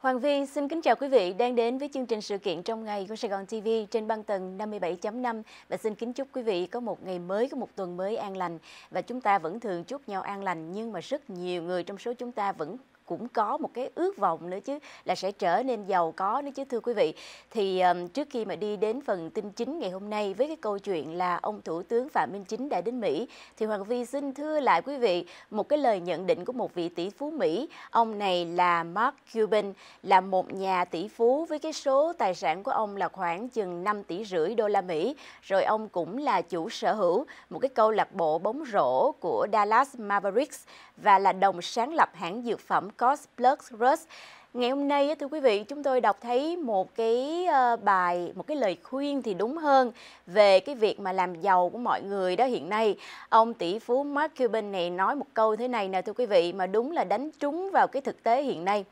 Hoàng Vi xin kính chào quý vị đang đến với chương trình sự kiện trong ngày của Sài Gòn TV trên băng tầng 57.5 và xin kính chúc quý vị có một ngày mới, có một tuần mới an lành và chúng ta vẫn thường chúc nhau an lành nhưng mà rất nhiều người trong số chúng ta vẫn cũng có một cái ước vọng nữa chứ là sẽ trở nên giàu có nữa chứ thưa quý vị. Thì trước khi mà đi đến phần tin chính ngày hôm nay với cái câu chuyện là ông Thủ tướng Phạm Minh Chính đã đến Mỹ thì Hoàng Vi xin thưa lại quý vị một cái lời nhận định của một vị tỷ phú Mỹ. Ông này là Mark Cuban là một nhà tỷ phú với cái số tài sản của ông là khoảng chừng 5 tỷ rưỡi đô la Mỹ. Rồi ông cũng là chủ sở hữu một cái câu lạc bộ bóng rổ của Dallas Mavericks và là đồng sáng lập hãng dược phẩm Cosplus Rust. Ngày hôm nay thưa quý vị, chúng tôi đọc thấy một cái ờ, bài, một cái lời khuyên thì đúng hơn về cái việc mà làm giàu của mọi người đó hiện nay. Ông tỷ phú Mark Cuban này nói một câu thế này nè thưa quý vị mà đúng là đánh trúng vào cái thực tế hiện nay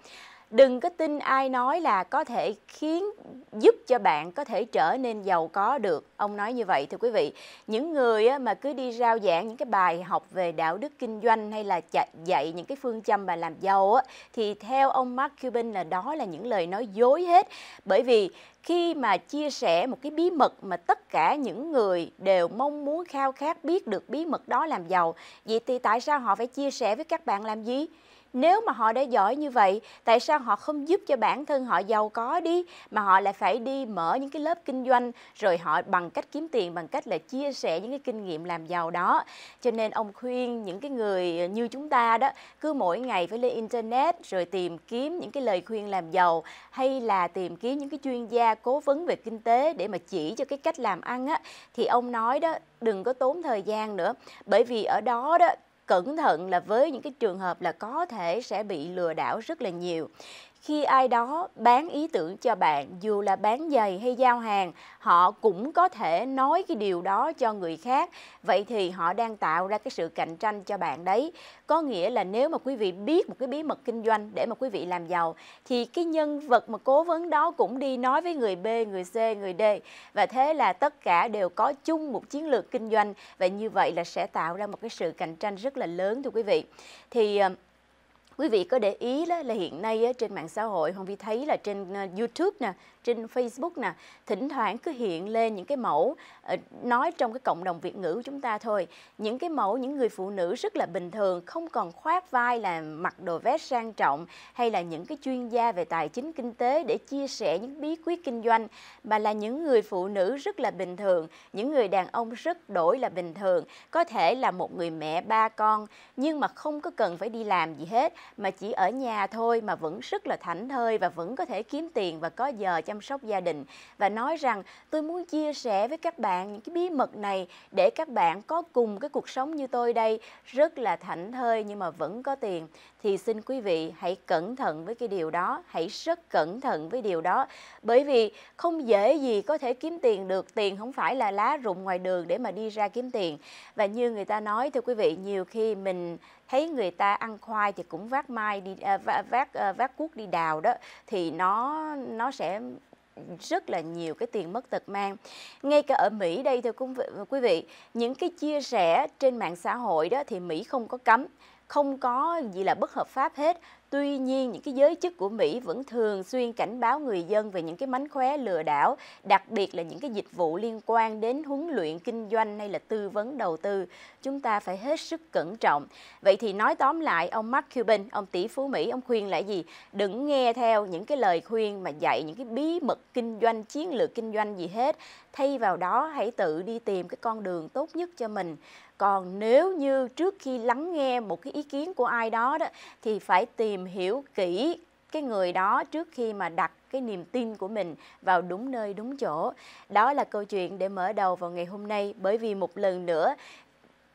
đừng có tin ai nói là có thể khiến giúp cho bạn có thể trở nên giàu có được ông nói như vậy thưa quý vị những người mà cứ đi rao giảng những cái bài học về đạo đức kinh doanh hay là dạy những cái phương châm mà làm giàu thì theo ông Mark Cuban là đó là những lời nói dối hết bởi vì khi mà chia sẻ một cái bí mật mà tất cả những người đều mong muốn khao khát biết được bí mật đó làm giàu vậy thì tại sao họ phải chia sẻ với các bạn làm gì nếu mà họ đã giỏi như vậy tại sao họ không giúp cho bản thân họ giàu có đi mà họ lại phải đi mở những cái lớp kinh doanh rồi họ bằng cách kiếm tiền bằng cách là chia sẻ những cái kinh nghiệm làm giàu đó cho nên ông khuyên những cái người như chúng ta đó cứ mỗi ngày phải lên internet rồi tìm kiếm những cái lời khuyên làm giàu hay là tìm kiếm những cái chuyên gia cố vấn về kinh tế để mà chỉ cho cái cách làm ăn á thì ông nói đó đừng có tốn thời gian nữa bởi vì ở đó đó cẩn thận là với những cái trường hợp là có thể sẽ bị lừa đảo rất là nhiều khi ai đó bán ý tưởng cho bạn dù là bán giày hay giao hàng họ cũng có thể nói cái điều đó cho người khác vậy thì họ đang tạo ra cái sự cạnh tranh cho bạn đấy có nghĩa là nếu mà quý vị biết một cái bí mật kinh doanh để mà quý vị làm giàu thì cái nhân vật mà cố vấn đó cũng đi nói với người B người C người D và thế là tất cả đều có chung một chiến lược kinh doanh và như vậy là sẽ tạo ra một cái sự cạnh tranh rất là lớn thưa quý vị thì ờ, quý vị có để ý là, là hiện nay trên mạng xã hội hoàng vi thấy là trên ờ, youtube nè trên Facebook nè thỉnh thoảng cứ hiện lên những cái mẫu ờ, nói trong cái cộng đồng Việt ngữ của chúng ta thôi những cái mẫu những người phụ nữ rất là bình thường không còn khoác vai là mặc đồ vest sang trọng hay là những cái chuyên gia về tài chính kinh tế để chia sẻ những bí quyết kinh doanh mà là những người phụ nữ rất là bình thường những người đàn ông rất đổi là bình thường có thể là một người mẹ ba con nhưng mà không có cần phải đi làm gì hết mà chỉ ở nhà thôi mà vẫn rất là thảnh thơi và vẫn có thể kiếm tiền và có giờ chăm chăm sóc gia đình và nói rằng tôi muốn chia sẻ với các bạn những cái bí mật này để các bạn có cùng cái cuộc sống như tôi đây rất là thảnh thơi nhưng mà vẫn có tiền thì xin quý vị hãy cẩn thận với cái điều đó, hãy rất cẩn thận với điều đó bởi vì không dễ gì có thể kiếm tiền được, tiền không phải là lá rụng ngoài đường để mà đi ra kiếm tiền. Và như người ta nói thưa quý vị, nhiều khi mình thấy người ta ăn khoai thì cũng vác mai đi à, vác vác à, cuốc đi đào đó thì nó nó sẽ rất là nhiều cái tiền mất tật mang. Ngay cả ở Mỹ đây thưa quý vị, những cái chia sẻ trên mạng xã hội đó thì Mỹ không có cấm không có gì là bất hợp pháp hết Tuy nhiên, những cái giới chức của Mỹ vẫn thường xuyên cảnh báo người dân về những cái mánh khóe lừa đảo, đặc biệt là những cái dịch vụ liên quan đến huấn luyện kinh doanh hay là tư vấn đầu tư. Chúng ta phải hết sức cẩn trọng. Vậy thì nói tóm lại, ông Mark Cuban, ông tỷ phú Mỹ, ông khuyên là gì? Đừng nghe theo những cái lời khuyên mà dạy những cái bí mật kinh doanh, chiến lược kinh doanh gì hết. Thay vào đó, hãy tự đi tìm cái con đường tốt nhất cho mình còn nếu như trước khi lắng nghe một cái ý kiến của ai đó đó thì phải tìm tìm hiểu kỹ cái người đó trước khi mà đặt cái niềm tin của mình vào đúng nơi đúng chỗ. Đó là câu chuyện để mở đầu vào ngày hôm nay bởi vì một lần nữa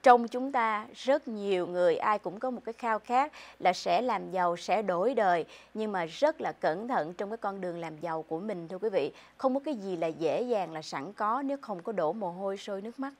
trong chúng ta rất nhiều người ai cũng có một cái khao khát là sẽ làm giàu sẽ đổi đời nhưng mà rất là cẩn thận trong cái con đường làm giàu của mình thưa quý vị không có cái gì là dễ dàng là sẵn có nếu không có đổ mồ hôi sôi nước mắt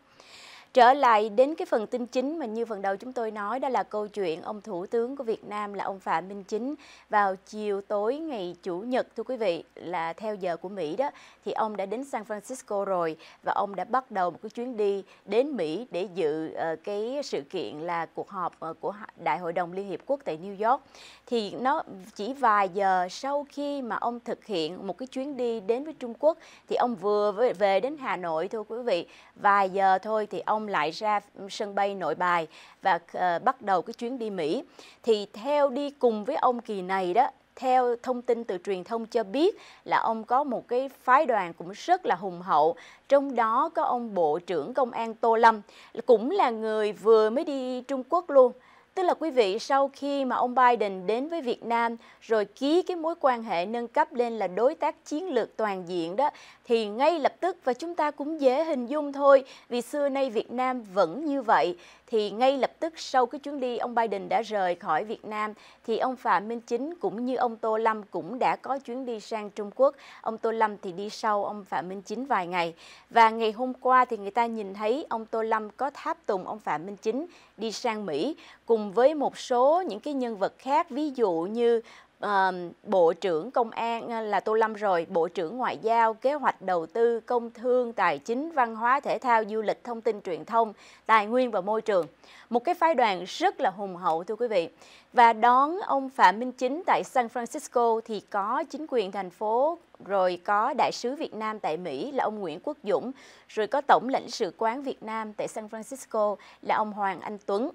Trở lại đến cái phần tin chính mà như phần đầu chúng tôi nói đó là câu chuyện ông Thủ tướng của Việt Nam là ông Phạm Minh Chính vào chiều tối ngày Chủ nhật thưa quý vị là theo giờ của Mỹ đó thì ông đã đến San Francisco rồi và ông đã bắt đầu một cái chuyến đi đến Mỹ để dự ờ, cái sự kiện là cuộc họp ờ, của Đại hội đồng Liên Hiệp Quốc tại New York thì nó chỉ vài giờ sau khi mà ông thực hiện một cái chuyến đi đến với Trung Quốc thì ông vừa về đến Hà Nội thưa quý vị vài giờ thôi thì ông Long lại ra sân bay Nội Bài và uh, bắt đầu cái chuyến đi Mỹ. Thì theo đi cùng với ông kỳ này đó theo thông tin từ truyền thông cho biết là ông có một cái phái đoàn cũng rất là hùng hậu, trong đó có ông Bộ trưởng Công an Tô Lâm, cũng là người vừa mới đi Trung Quốc luôn. Tức là quý vị sau khi mà ông Biden đến với Việt Nam rồi ký cái mối quan hệ nâng cấp lên là đối tác chiến lược toàn diện đó thì ngay lập tức và chúng ta cũng dễ hình dung thôi vì xưa nay Việt Nam vẫn như vậy thì ngay lập tức sau cái chuyến đi ông Biden đã rời khỏi Việt Nam thì ông Phạm Minh Chính cũng như ông Tô Lâm cũng đã có chuyến đi sang Trung Quốc. Ông Tô Lâm thì đi sau ông Phạm Minh Chính vài ngày và ngày hôm qua thì người ta nhìn thấy ông Tô Lâm có tháp tùng ông Phạm Minh Chính đi sang Mỹ cùng với một số những cái nhân vật khác ví dụ như uh, Bộ trưởng Công an ờ, là Tô Lâm rồi, Bộ trưởng Ngoại giao, Kế hoạch Đầu tư, Công thương, Tài chính, Văn hóa, Thể thao, Du lịch, Thông tin, Truyền thông, Tài nguyên và Môi trường. Một cái phái đoàn rất là hùng hậu thưa quý vị. Và đón ông Phạm Minh Chính tại San Francisco thì có chính quyền thành phố rồi có đại sứ Việt Nam tại Mỹ là ông Nguyễn Quốc Dũng, rồi có tổng lãnh sự quán Việt Nam tại San Francisco là ông Hoàng Anh Tuấn.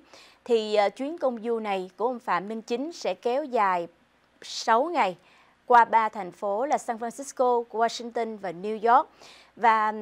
Thì ờ, chuyến công du này của ông Phạm Minh Chính sẽ kéo dài 6 ngày qua ba thành phố là San Francisco, Washington và New York và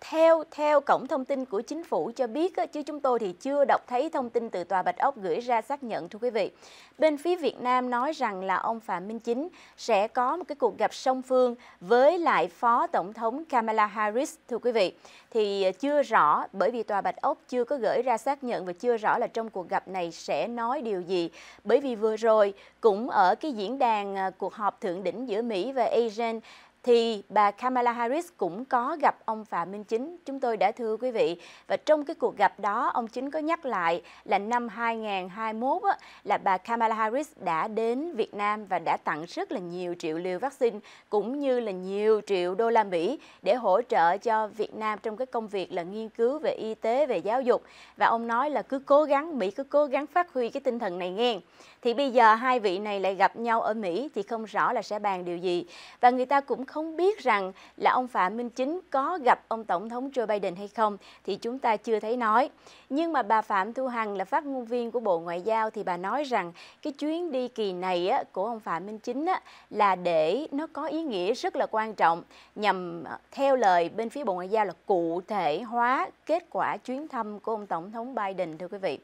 theo theo cổng thông tin của chính phủ cho biết chứ chúng tôi thì chưa đọc thấy thông tin từ tòa Bạch Ốc gửi ra xác nhận thưa quý vị. Bên phía Việt Nam nói rằng là ông Phạm Minh Chính sẽ có một cái cuộc gặp song phương với lại Phó Tổng thống Kamala Harris thưa quý vị. Thì ờ, chưa rõ bởi vì tòa Bạch Ốc chưa có gửi ra xác nhận và chưa rõ là trong cuộc gặp này sẽ nói điều gì. Bởi vì vừa rồi cũng ở cái diễn đàn ờ, cuộc họp thượng đỉnh giữa Mỹ và ASEAN thì bà Kamala Harris cũng có gặp ông Phạm Minh Chính. Chúng tôi đã thưa quý vị và trong cái cuộc gặp đó ông Chính có nhắc lại là năm 2021 là bà Kamala Harris đã đến Việt Nam và đã tặng rất là nhiều triệu liều vaccine cũng như là nhiều triệu đô la Mỹ để hỗ trợ cho Việt Nam trong cái công việc là nghiên cứu về y tế, về giáo dục. Và ông nói là cứ cố gắng, Mỹ cứ cố gắng phát huy cái tinh thần này nghe. Thì bây giờ hai vị này lại gặp nhau ở Mỹ thì không rõ là sẽ bàn điều gì. Và người ta cũng không biết rằng là ông Phạm Minh Chính có gặp ông Tổng thống Joe Biden hay không thì chúng ta chưa thấy nói. Nhưng mà bà Phạm Thu Hằng là phát ngôn viên của Bộ Ngoại giao thì bà nói rằng cái chuyến đi kỳ này á, của ông Phạm Minh Chính á, là để nó có ý nghĩa rất là quan trọng nhằm theo lời bên phía Bộ Ngoại giao là cụ thể hóa kết quả chuyến thăm của ông Tổng thống Biden thưa quý vị.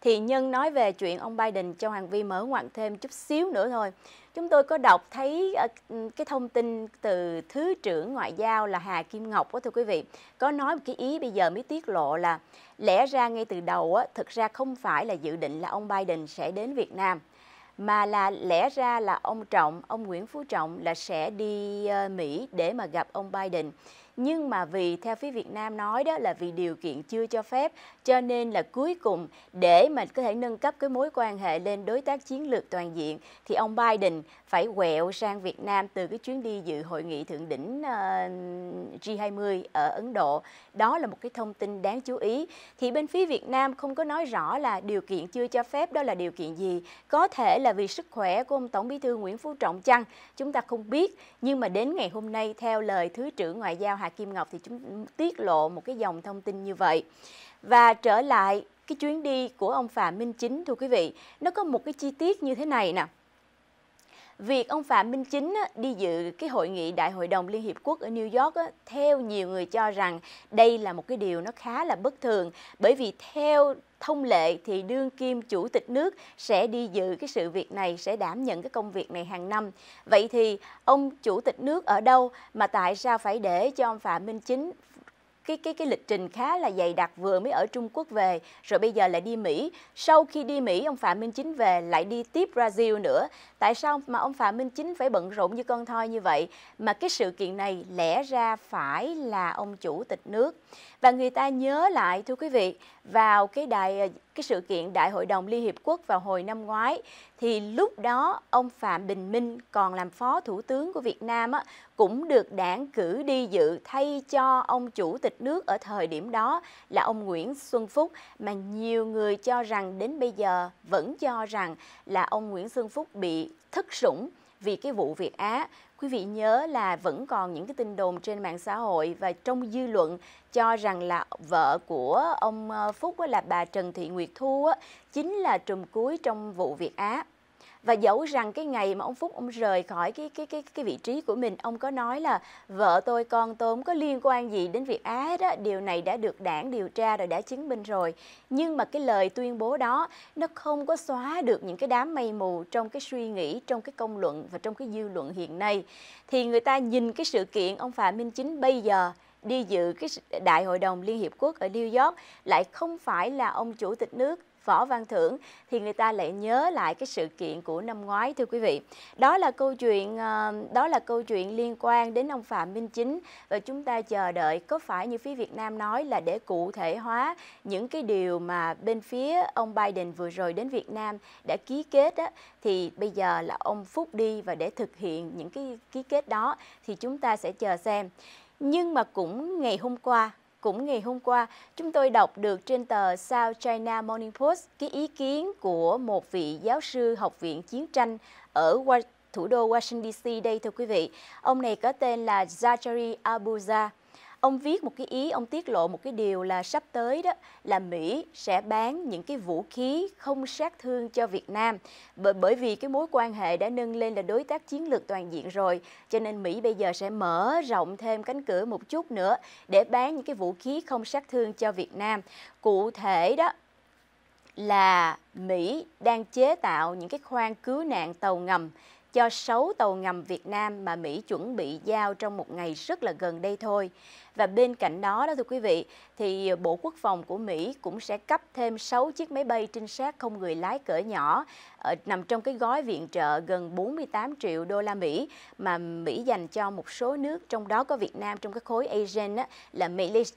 Thì Nhân nói về chuyện ông Biden cho Hoàng Vi mở ngoặt thêm chút xíu nữa thôi chúng tôi có đọc thấy ờ, cái thông tin từ thứ trưởng ngoại giao là Hà Kim Ngọc đó thưa quý vị có nói một cái ý bây giờ mới tiết lộ là lẽ ra ngay từ đầu á, thực ra không phải là dự định là ông Biden sẽ đến Việt Nam mà là lẽ ra là ông Trọng, ông Nguyễn Phú Trọng là sẽ đi ờ, Mỹ để mà gặp ông Biden nhưng mà vì theo phía Việt Nam nói đó là vì điều kiện chưa cho phép cho nên là cuối cùng để mà có thể nâng cấp cái mối quan hệ lên đối tác chiến lược toàn diện thì ông Biden phải quẹo sang Việt Nam từ cái chuyến đi dự hội nghị thượng đỉnh ờ, G20 ở Ấn Độ. Đó là một cái thông tin đáng chú ý. Thì bên phía Việt Nam không có nói rõ là điều kiện chưa cho phép đó là điều kiện gì. Có thể là vì sức khỏe của ông Tổng Bí thư Nguyễn Phú Trọng chăng, chúng ta không biết. Nhưng mà đến ngày hôm nay theo lời Thứ trưởng Ngoại giao Hà Kim Ngọc thì chúng tiết lộ một cái dòng thông tin như vậy. Và trở lại cái chuyến đi của ông Phạm Minh Chính thưa quý vị, nó có một cái chi tiết như thế này nè. Việc ông Phạm Minh Chính đi dự cái hội nghị Đại hội đồng Liên Hiệp Quốc ở New York theo nhiều người cho rằng đây là một cái điều nó khá là bất thường bởi vì theo thông lệ thì đương kim chủ tịch nước sẽ đi dự cái sự việc này, sẽ đảm nhận cái công việc này hàng năm. Vậy thì ông chủ tịch nước ở đâu mà tại sao phải để cho ông Phạm Minh Chính cái cái cái lịch trình khá là dày đặc vừa mới ở Trung Quốc về rồi bây giờ lại đi Mỹ sau khi đi Mỹ ông Phạm Minh Chính về lại đi tiếp Brazil nữa tại sao mà ông Phạm Minh Chính phải bận rộn như con thoi như vậy mà cái sự kiện này lẽ ra phải là ông chủ tịch nước và người ta nhớ lại thưa quý vị vào cái đại ờ, cái sự kiện đại hội đồng liên hiệp quốc vào hồi năm ngoái thì lúc đó ông Phạm Bình Minh còn làm phó thủ tướng của Việt Nam á, cũng được đảng cử đi dự thay cho ông chủ tịch nước ở thời điểm đó là ông Nguyễn Xuân Phúc mà nhiều người cho rằng đến bây giờ vẫn cho rằng là ông Nguyễn Xuân Phúc bị thất sủng vì cái vụ Việt Á. Quý vị nhớ là vẫn còn những cái tin đồn trên mạng xã hội và trong dư luận cho rằng là vợ của ông ờ, Phúc là bà Trần Thị Nguyệt Thu chính là trùm cuối trong vụ Việt Á và dẫu rằng cái ngày mà ông Phúc ông rời khỏi cái cái cái cái vị trí của mình ông có nói là vợ tôi con tôi không có liên quan gì đến việc Á đó điều này đã được đảng điều tra rồi đã chứng minh rồi nhưng mà cái lời tuyên bố đó nó không có xóa được những cái đám mây mù trong cái suy nghĩ trong cái công luận và trong cái dư luận hiện nay thì người ta nhìn cái sự kiện ông Phạm Minh Chính bây giờ đi dự cái đại hội đồng Liên Hiệp Quốc ở New York lại không phải là ông chủ tịch nước Võ Văn Thưởng thì người ta lại nhớ lại cái sự kiện của năm ngoái thưa quý vị. Đó là câu chuyện ờ, đó là câu chuyện liên quan đến ông Phạm Minh Chính và chúng ta chờ đợi có phải như phía Việt Nam nói là để cụ thể hóa những cái điều mà bên phía ông Biden vừa rồi đến Việt Nam đã ký kết á, thì bây giờ là ông Phúc đi và để thực hiện những cái ký kết đó thì chúng ta sẽ chờ xem. Nhưng mà cũng ngày hôm qua cũng ngày hôm qua, chúng tôi đọc được trên tờ South China Morning Post cái ý kiến của một vị giáo sư học viện chiến tranh ở thủ đô Washington DC đây thưa quý vị. Ông này có tên là Zachary Abuja. Ông viết một cái ý, ông tiết lộ một cái điều là sắp tới đó là Mỹ sẽ bán những cái vũ khí không sát thương cho Việt Nam. Bởi bởi vì cái mối quan hệ đã nâng lên là đối tác chiến lược toàn diện rồi, cho nên Mỹ bây giờ sẽ mở rộng thêm cánh cửa một chút nữa để bán những cái vũ khí không sát thương cho Việt Nam. Cụ thể đó là Mỹ đang chế tạo những cái khoang cứu nạn tàu ngầm cho 6 tàu ngầm Việt Nam mà Mỹ chuẩn bị giao trong một ngày rất là gần đây thôi. Và bên cạnh đó đó thưa quý vị, thì Bộ Quốc phòng của Mỹ cũng sẽ cấp thêm 6 chiếc máy bay trinh sát không người lái cỡ nhỏ ở, ờ, nằm trong cái gói viện trợ gần 48 triệu đô la Mỹ mà Mỹ dành cho một số nước trong đó có Việt Nam trong cái khối ASEAN là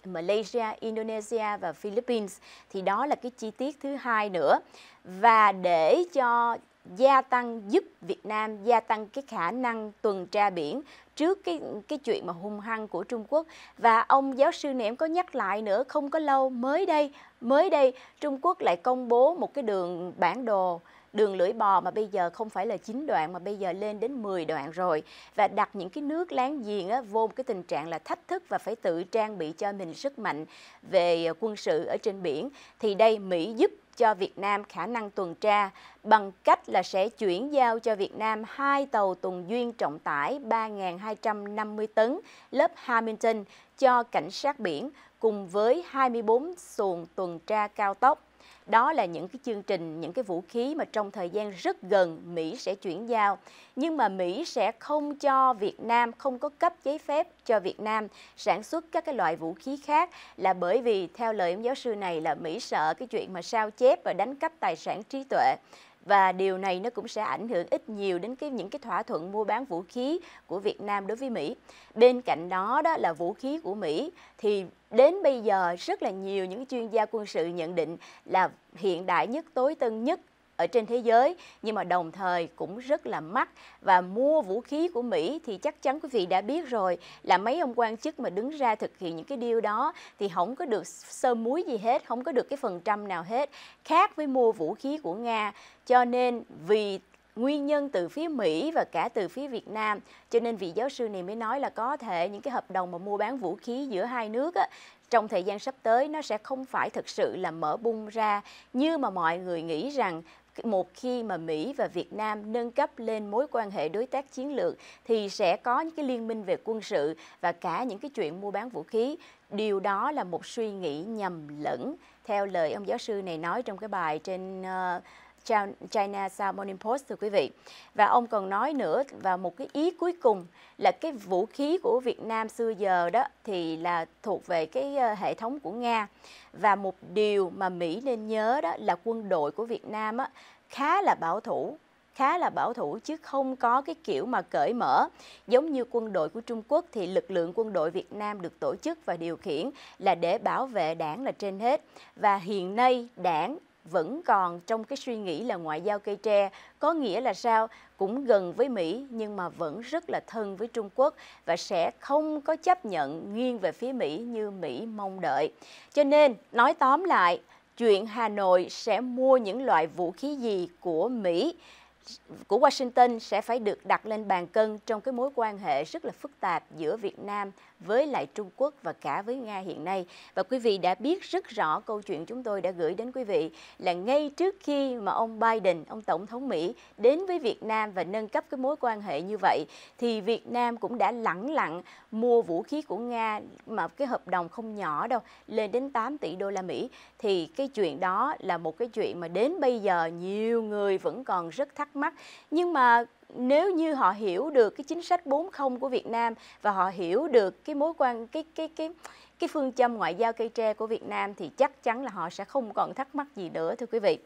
Malaysia, Indonesia và Philippines. Thì đó là cái chi tiết thứ hai nữa. Và để cho gia tăng giúp Việt Nam gia tăng cái khả năng tuần tra biển trước cái cái chuyện mà hung hăng của Trung Quốc và ông giáo sư này em có nhắc lại nữa không có lâu mới đây mới đây Trung Quốc lại công bố một cái đường bản đồ đường lưỡi bò mà bây giờ không phải là 9 đoạn mà bây giờ lên đến 10 đoạn rồi và đặt những cái nước láng giềng á, vô một cái tình trạng là thách thức và phải tự trang bị cho mình sức mạnh về quân sự ở trên biển thì đây Mỹ giúp cho Việt Nam khả năng tuần tra bằng cách là sẽ chuyển giao cho Việt Nam hai tàu tuần duyên trọng tải 3.250 tấn lớp Hamilton cho cảnh sát biển cùng với 24 xuồng tuần tra cao tốc đó là những cái chương trình, những cái vũ khí mà trong thời gian rất gần Mỹ sẽ chuyển giao. Nhưng mà Mỹ sẽ không cho Việt Nam, không có cấp giấy phép cho Việt Nam sản xuất các cái loại vũ khí khác là bởi vì theo lời ông giáo sư này là Mỹ sợ cái chuyện mà sao chép và đánh cắp tài sản trí tuệ và điều này nó cũng sẽ ảnh hưởng ít nhiều đến cái những cái thỏa thuận mua bán vũ khí của Việt Nam đối với Mỹ. Bên cạnh đó đó là vũ khí của Mỹ thì đến bây giờ rất là nhiều những chuyên gia quân sự nhận định là hiện đại nhất tối tân nhất ở trên thế giới nhưng mà đồng thời cũng rất là mắc và mua vũ khí của Mỹ thì chắc chắn quý vị đã biết rồi là mấy ông quan chức mà đứng ra thực hiện những cái điều đó thì không có được sơ muối gì hết, không có được cái phần trăm nào hết khác với mua vũ khí của Nga. Cho nên vì nguyên nhân từ phía Mỹ và cả từ phía Việt Nam. Cho nên vị giáo sư này mới nói là có thể những cái hợp đồng mà mua bán vũ khí giữa hai nước á, trong thời gian sắp tới nó sẽ không phải thực sự là mở bung ra như mà mọi người nghĩ rằng một khi mà Mỹ và Việt Nam nâng cấp lên mối quan hệ đối tác chiến lược thì sẽ có những cái liên minh về quân sự và cả những cái chuyện mua bán vũ khí. Điều đó là một suy nghĩ nhầm lẫn theo lời ông giáo sư này nói trong cái bài trên uh, China South Morning Post thưa quý vị. Và ông còn nói nữa và một cái ý cuối cùng là cái vũ khí của Việt Nam xưa giờ đó thì là thuộc về cái ờ, hệ thống của Nga. Và một điều mà Mỹ nên nhớ đó là quân đội của Việt Nam á, khá là bảo thủ khá là bảo thủ chứ không có cái kiểu mà cởi mở. Giống như quân đội của Trung Quốc thì lực lượng quân đội Việt Nam được tổ chức và điều khiển là để bảo vệ đảng là trên hết. Và hiện nay đảng vẫn còn trong cái suy nghĩ là ngoại giao cây tre, có nghĩa là sao? Cũng gần với Mỹ nhưng mà vẫn rất là thân với Trung Quốc và sẽ không có chấp nhận nghiêng về phía Mỹ như Mỹ mong đợi. Cho nên, nói tóm lại, chuyện Hà Nội sẽ mua những loại vũ khí gì của Mỹ của Washington sẽ phải được đặt lên bàn cân trong cái mối quan hệ rất là phức tạp giữa Việt Nam với lại Trung Quốc và cả với Nga hiện nay. Và quý vị đã biết rất rõ câu chuyện chúng tôi đã gửi đến quý vị là ngay trước khi mà ông Biden, ông Tổng thống Mỹ đến với Việt Nam và nâng cấp cái mối quan hệ như vậy thì Việt Nam cũng đã lẳng lặng mua vũ khí của Nga mà cái hợp đồng không nhỏ đâu, lên đến 8 tỷ đô la Mỹ thì cái chuyện đó là một cái chuyện mà đến bây giờ nhiều người vẫn còn rất thắc thắc mắc nhưng mà nếu như họ hiểu được cái chính sách 40 của Việt Nam và họ hiểu được cái mối quan cái cái cái cái phương châm ngoại giao cây tre của Việt Nam thì chắc chắn là họ sẽ không còn thắc mắc gì nữa thưa quý vị.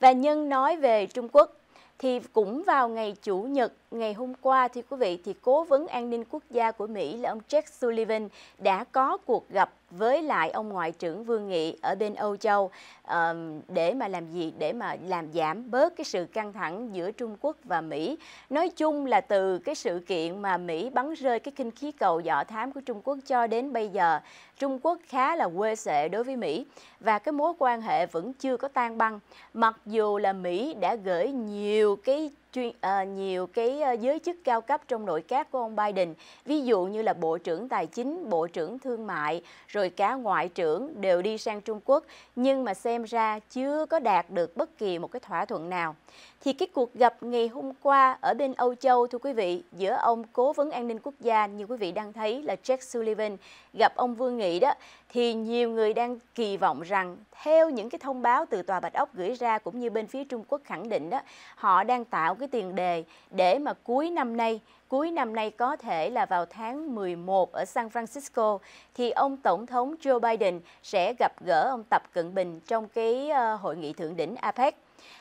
Và nhân nói về Trung Quốc thì cũng vào ngày chủ nhật ngày hôm qua thì quý vị thì cố vấn an ninh quốc gia của Mỹ là ông Jack Sullivan đã có cuộc gặp với lại ông ngoại trưởng Vương Nghị ở bên Âu Châu um, để mà làm gì để mà làm giảm bớt cái sự căng thẳng giữa Trung Quốc và Mỹ. Nói chung là từ cái sự kiện mà Mỹ bắn rơi cái kinh khí cầu dọ thám của Trung Quốc cho đến bây giờ, Trung Quốc khá là quê sệ đối với Mỹ và cái mối quan hệ vẫn chưa có tan băng. Mặc dù là Mỹ đã gửi nhiều cái chuyên à, nhiều cái ờ, giới chức cao cấp trong nội các của ông Biden, ví dụ như là Bộ trưởng Tài chính, Bộ trưởng Thương mại, rồi cả Ngoại trưởng đều đi sang Trung Quốc, nhưng mà xem ra chưa có đạt được bất kỳ một cái thỏa thuận nào thì cái cuộc gặp ngày hôm qua ở bên Âu Châu thưa quý vị giữa ông cố vấn an ninh quốc gia như quý vị đang thấy là Jack Sullivan gặp ông Vương Nghị đó thì nhiều người đang kỳ vọng rằng theo những cái thông báo từ Tòa Bạch Ốc gửi ra cũng như bên phía Trung Quốc khẳng định đó họ đang tạo cái tiền đề để mà cuối năm nay cuối năm nay có thể là vào tháng 11 ở San Francisco thì ông Tổng thống Joe Biden sẽ gặp gỡ ông Tập Cận Bình trong cái ờ, hội nghị thượng đỉnh APEC.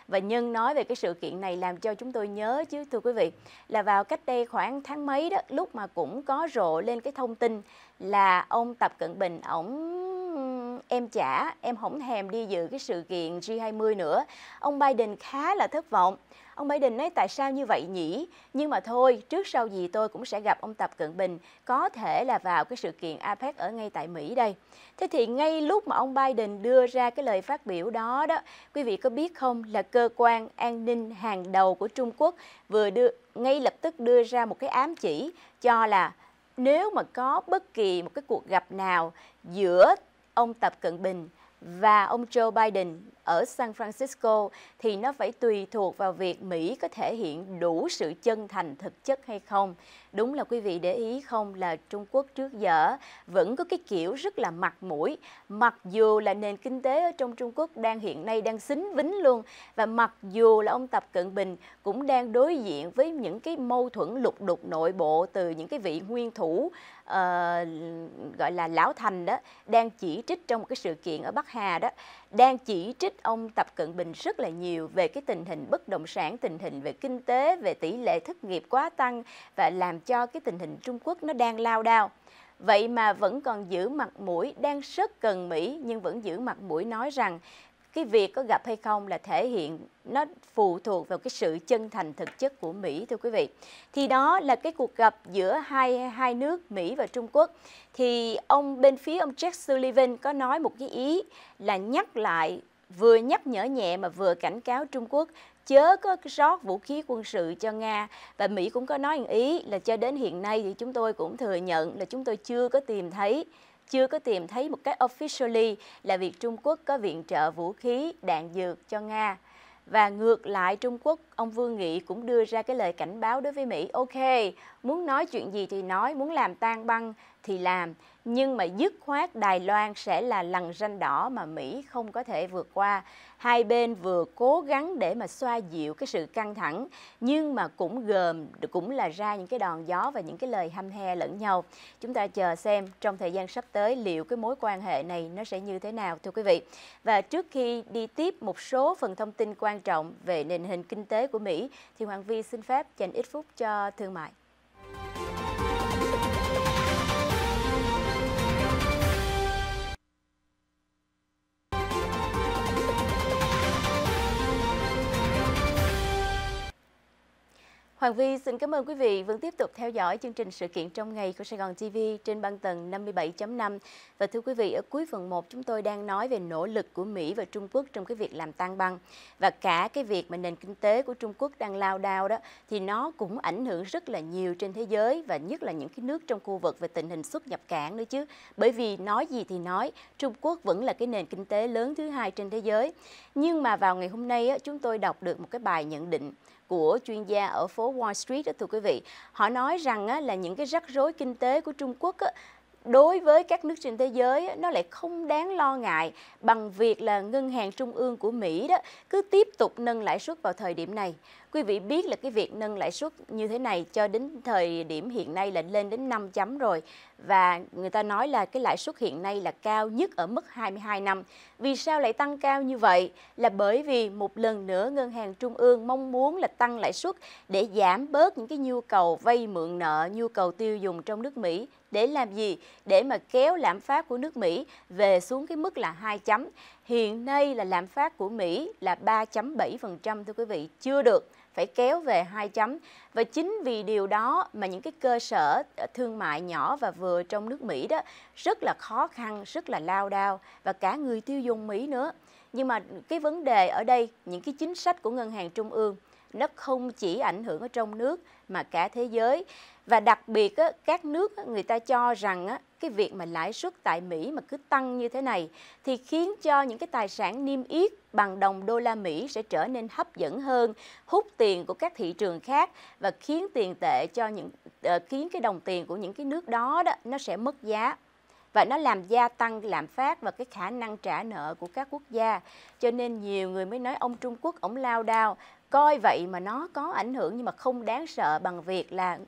Và Nhân nói về cái sự kiện này làm cho chúng tôi nhớ chứ thưa quý vị là vào cách đây khoảng tháng mấy đó lúc mà cũng có rộ lên cái thông tin là ông Tập Cận Bình ổng em chả em không thèm đi dự cái sự kiện G20 nữa. Ông Biden khá là thất vọng ông Biden nói tại sao như vậy nhỉ? Nhưng mà thôi, trước sau gì tôi cũng sẽ gặp ông Tập Cận Bình, có thể là vào cái sự kiện APEC ở ngay tại Mỹ đây. Thế thì ngay lúc mà ông Biden đưa ra cái lời phát biểu đó đó, quý vị có biết không là cơ quan an ninh hàng đầu của Trung Quốc vừa đưa ngay lập tức đưa ra một cái ám chỉ cho là nếu mà có bất kỳ một cái cuộc gặp nào giữa ông Tập Cận Bình và ông Joe Biden ở San Francisco thì nó phải tùy thuộc vào việc Mỹ có thể hiện đủ sự chân thành thực chất hay không. Đúng là quý vị để ý không là Trung Quốc trước giờ vẫn có cái kiểu rất là mặt mũi, mặc dù là nền kinh tế ở trong Trung Quốc đang hiện nay đang xính vính luôn và mặc dù là ông Tập Cận Bình cũng đang đối diện với những cái mâu thuẫn lục đục nội bộ từ những cái vị nguyên thủ uh, gọi là lão thành đó đang chỉ trích trong một cái sự kiện ở Bắc Hà đó đang chỉ trích ông Tập Cận Bình rất là nhiều về cái tình hình bất động sản, tình hình về kinh tế, về tỷ lệ thất nghiệp quá tăng và làm cho cái tình hình Trung Quốc nó đang lao đao. Vậy mà vẫn còn giữ mặt mũi đang rất cần Mỹ nhưng vẫn giữ mặt mũi nói rằng cái việc có gặp hay không là thể hiện nó phụ thuộc vào cái sự chân thành thực chất của Mỹ thưa quý vị. Thì đó là cái cuộc gặp giữa hai hai nước Mỹ và Trung Quốc. Thì ông bên phía ông Jack Sullivan có nói một cái ý là nhắc lại vừa nhắc nhở nhẹ mà vừa cảnh cáo Trung Quốc chớ có rót vũ khí quân sự cho Nga và Mỹ cũng có nói ý là cho đến hiện nay thì chúng tôi cũng thừa nhận là chúng tôi chưa có tìm thấy chưa có tìm thấy một cách officially là việc Trung Quốc có viện trợ vũ khí, đạn dược cho Nga. Và ngược lại Trung Quốc, ông Vương Nghị cũng đưa ra cái lời cảnh báo đối với Mỹ, ok, muốn nói chuyện gì thì nói, muốn làm tan băng thì làm, nhưng mà dứt khoát Đài Loan sẽ là lằn ranh đỏ mà Mỹ không có thể vượt qua. Hai bên vừa cố gắng để mà xoa dịu cái sự căng thẳng nhưng mà cũng gồm cũng là ra những cái đòn gió và những cái lời hăm he lẫn nhau. Chúng ta chờ xem trong thời gian sắp tới liệu cái mối quan hệ này nó sẽ như thế nào thưa quý vị. Và trước khi đi tiếp một số phần thông tin quan trọng về nền hình kinh tế của Mỹ thì Hoàng Vi xin phép dành ít phút cho thương mại. Hoàng Vy xin cảm ơn quý vị vẫn tiếp tục theo dõi chương trình sự kiện trong ngày của Sài Gòn TV trên băng tầng 57.5. Và thưa quý vị, ở cuối phần 1 chúng tôi đang nói về nỗ lực của Mỹ và Trung Quốc trong cái việc làm tan băng. Và cả cái việc mà nền kinh tế của Trung Quốc đang lao đao đó thì nó cũng ảnh hưởng rất là nhiều trên thế giới và nhất là những cái nước trong khu vực về tình hình xuất nhập cảng nữa chứ. Bởi vì nói gì thì nói, Trung Quốc vẫn là cái nền kinh tế lớn thứ hai trên thế giới. Nhưng mà vào ngày hôm nay chúng tôi đọc được một cái bài nhận định của chuyên gia ở phố Wall Street đó thưa quý vị. Họ nói rằng á, là những cái rắc rối kinh tế của Trung Quốc đối với các nước trên thế giới nó lại không đáng lo ngại bằng việc là ngân hàng trung ương của Mỹ đó cứ tiếp tục nâng lãi suất vào thời điểm này. Quý vị biết là cái việc nâng lãi suất như thế này cho đến thời điểm hiện nay là lên đến 5 chấm rồi và người ta nói là cái lãi suất hiện nay là cao nhất ở mức 22 năm. Vì sao lại tăng cao như vậy? Là bởi vì một lần nữa ngân hàng trung ương mong muốn là tăng lãi suất để giảm bớt những cái nhu cầu vay mượn nợ, nhu cầu tiêu dùng trong nước Mỹ để làm gì? Để mà kéo lạm phát của nước Mỹ về xuống cái mức là 2 chấm. Hiện nay là lạm phát của Mỹ là 3.7% thưa quý vị, chưa được phải kéo về hai chấm và chính vì điều đó mà những cái cơ sở ờ, thương mại nhỏ và vừa trong nước Mỹ đó rất là khó khăn, rất là lao đao và cả người tiêu dùng Mỹ nữa. Nhưng mà cái vấn đề ở đây, những cái chính sách của ngân hàng trung ương nó không chỉ ảnh hưởng ở trong nước mà cả thế giới và đặc biệt các nước người ta cho rằng cái việc mà lãi suất tại Mỹ mà cứ tăng như thế này thì khiến cho những cái tài sản niêm yết bằng đồng đô la Mỹ sẽ trở nên hấp dẫn hơn, hút tiền của các thị trường khác và khiến tiền tệ cho những ờ, khiến cái đồng tiền của những cái nước đó đó nó sẽ mất giá và nó làm gia tăng lạm phát và cái khả năng trả nợ của các quốc gia. Cho nên nhiều người mới nói ông Trung Quốc ổng lao đao coi vậy mà nó có ảnh hưởng nhưng mà không đáng sợ bằng việc là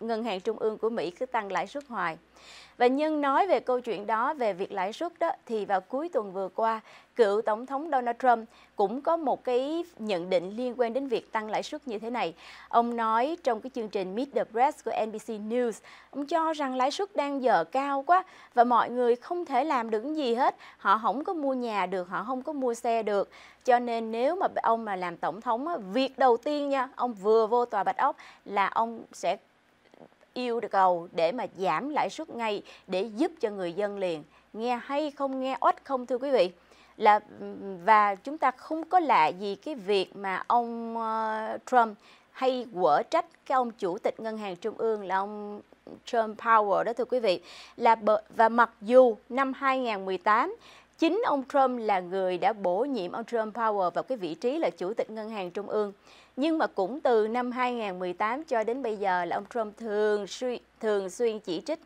ngân hàng trung ương của Mỹ cứ tăng lãi suất hoài. Và nhân nói về câu chuyện đó, về việc lãi suất đó, thì vào cuối tuần vừa qua, cựu Tổng thống Donald Trump cũng có một cái nhận định liên quan đến việc tăng lãi suất như thế này. Ông nói trong cái chương trình Meet the Press của NBC News, ông cho rằng lãi suất đang giờ cao quá và mọi người không thể làm được gì hết. Họ không có mua nhà được, họ không có mua xe được. Cho nên nếu mà ông mà làm Tổng thống, việc đầu tiên nha, ông vừa vô tòa Bạch Ốc là ông sẽ yêu cầu để mà giảm lãi suất ngay để giúp cho người dân liền nghe hay không nghe oách không thưa quý vị là và chúng ta không có lạ gì cái việc mà ông ờ, Trump hay quở trách cái ông chủ tịch ngân hàng trung ương là ông Trump Power đó thưa quý vị là và mặc dù năm 2018 chính ông Trump là người đã bổ nhiệm ông Trump Power vào cái vị trí là chủ tịch ngân hàng trung ương nhưng mà cũng từ năm 2018 cho đến bây giờ là ông Trump thường xuyên, thường xuyên chỉ trích.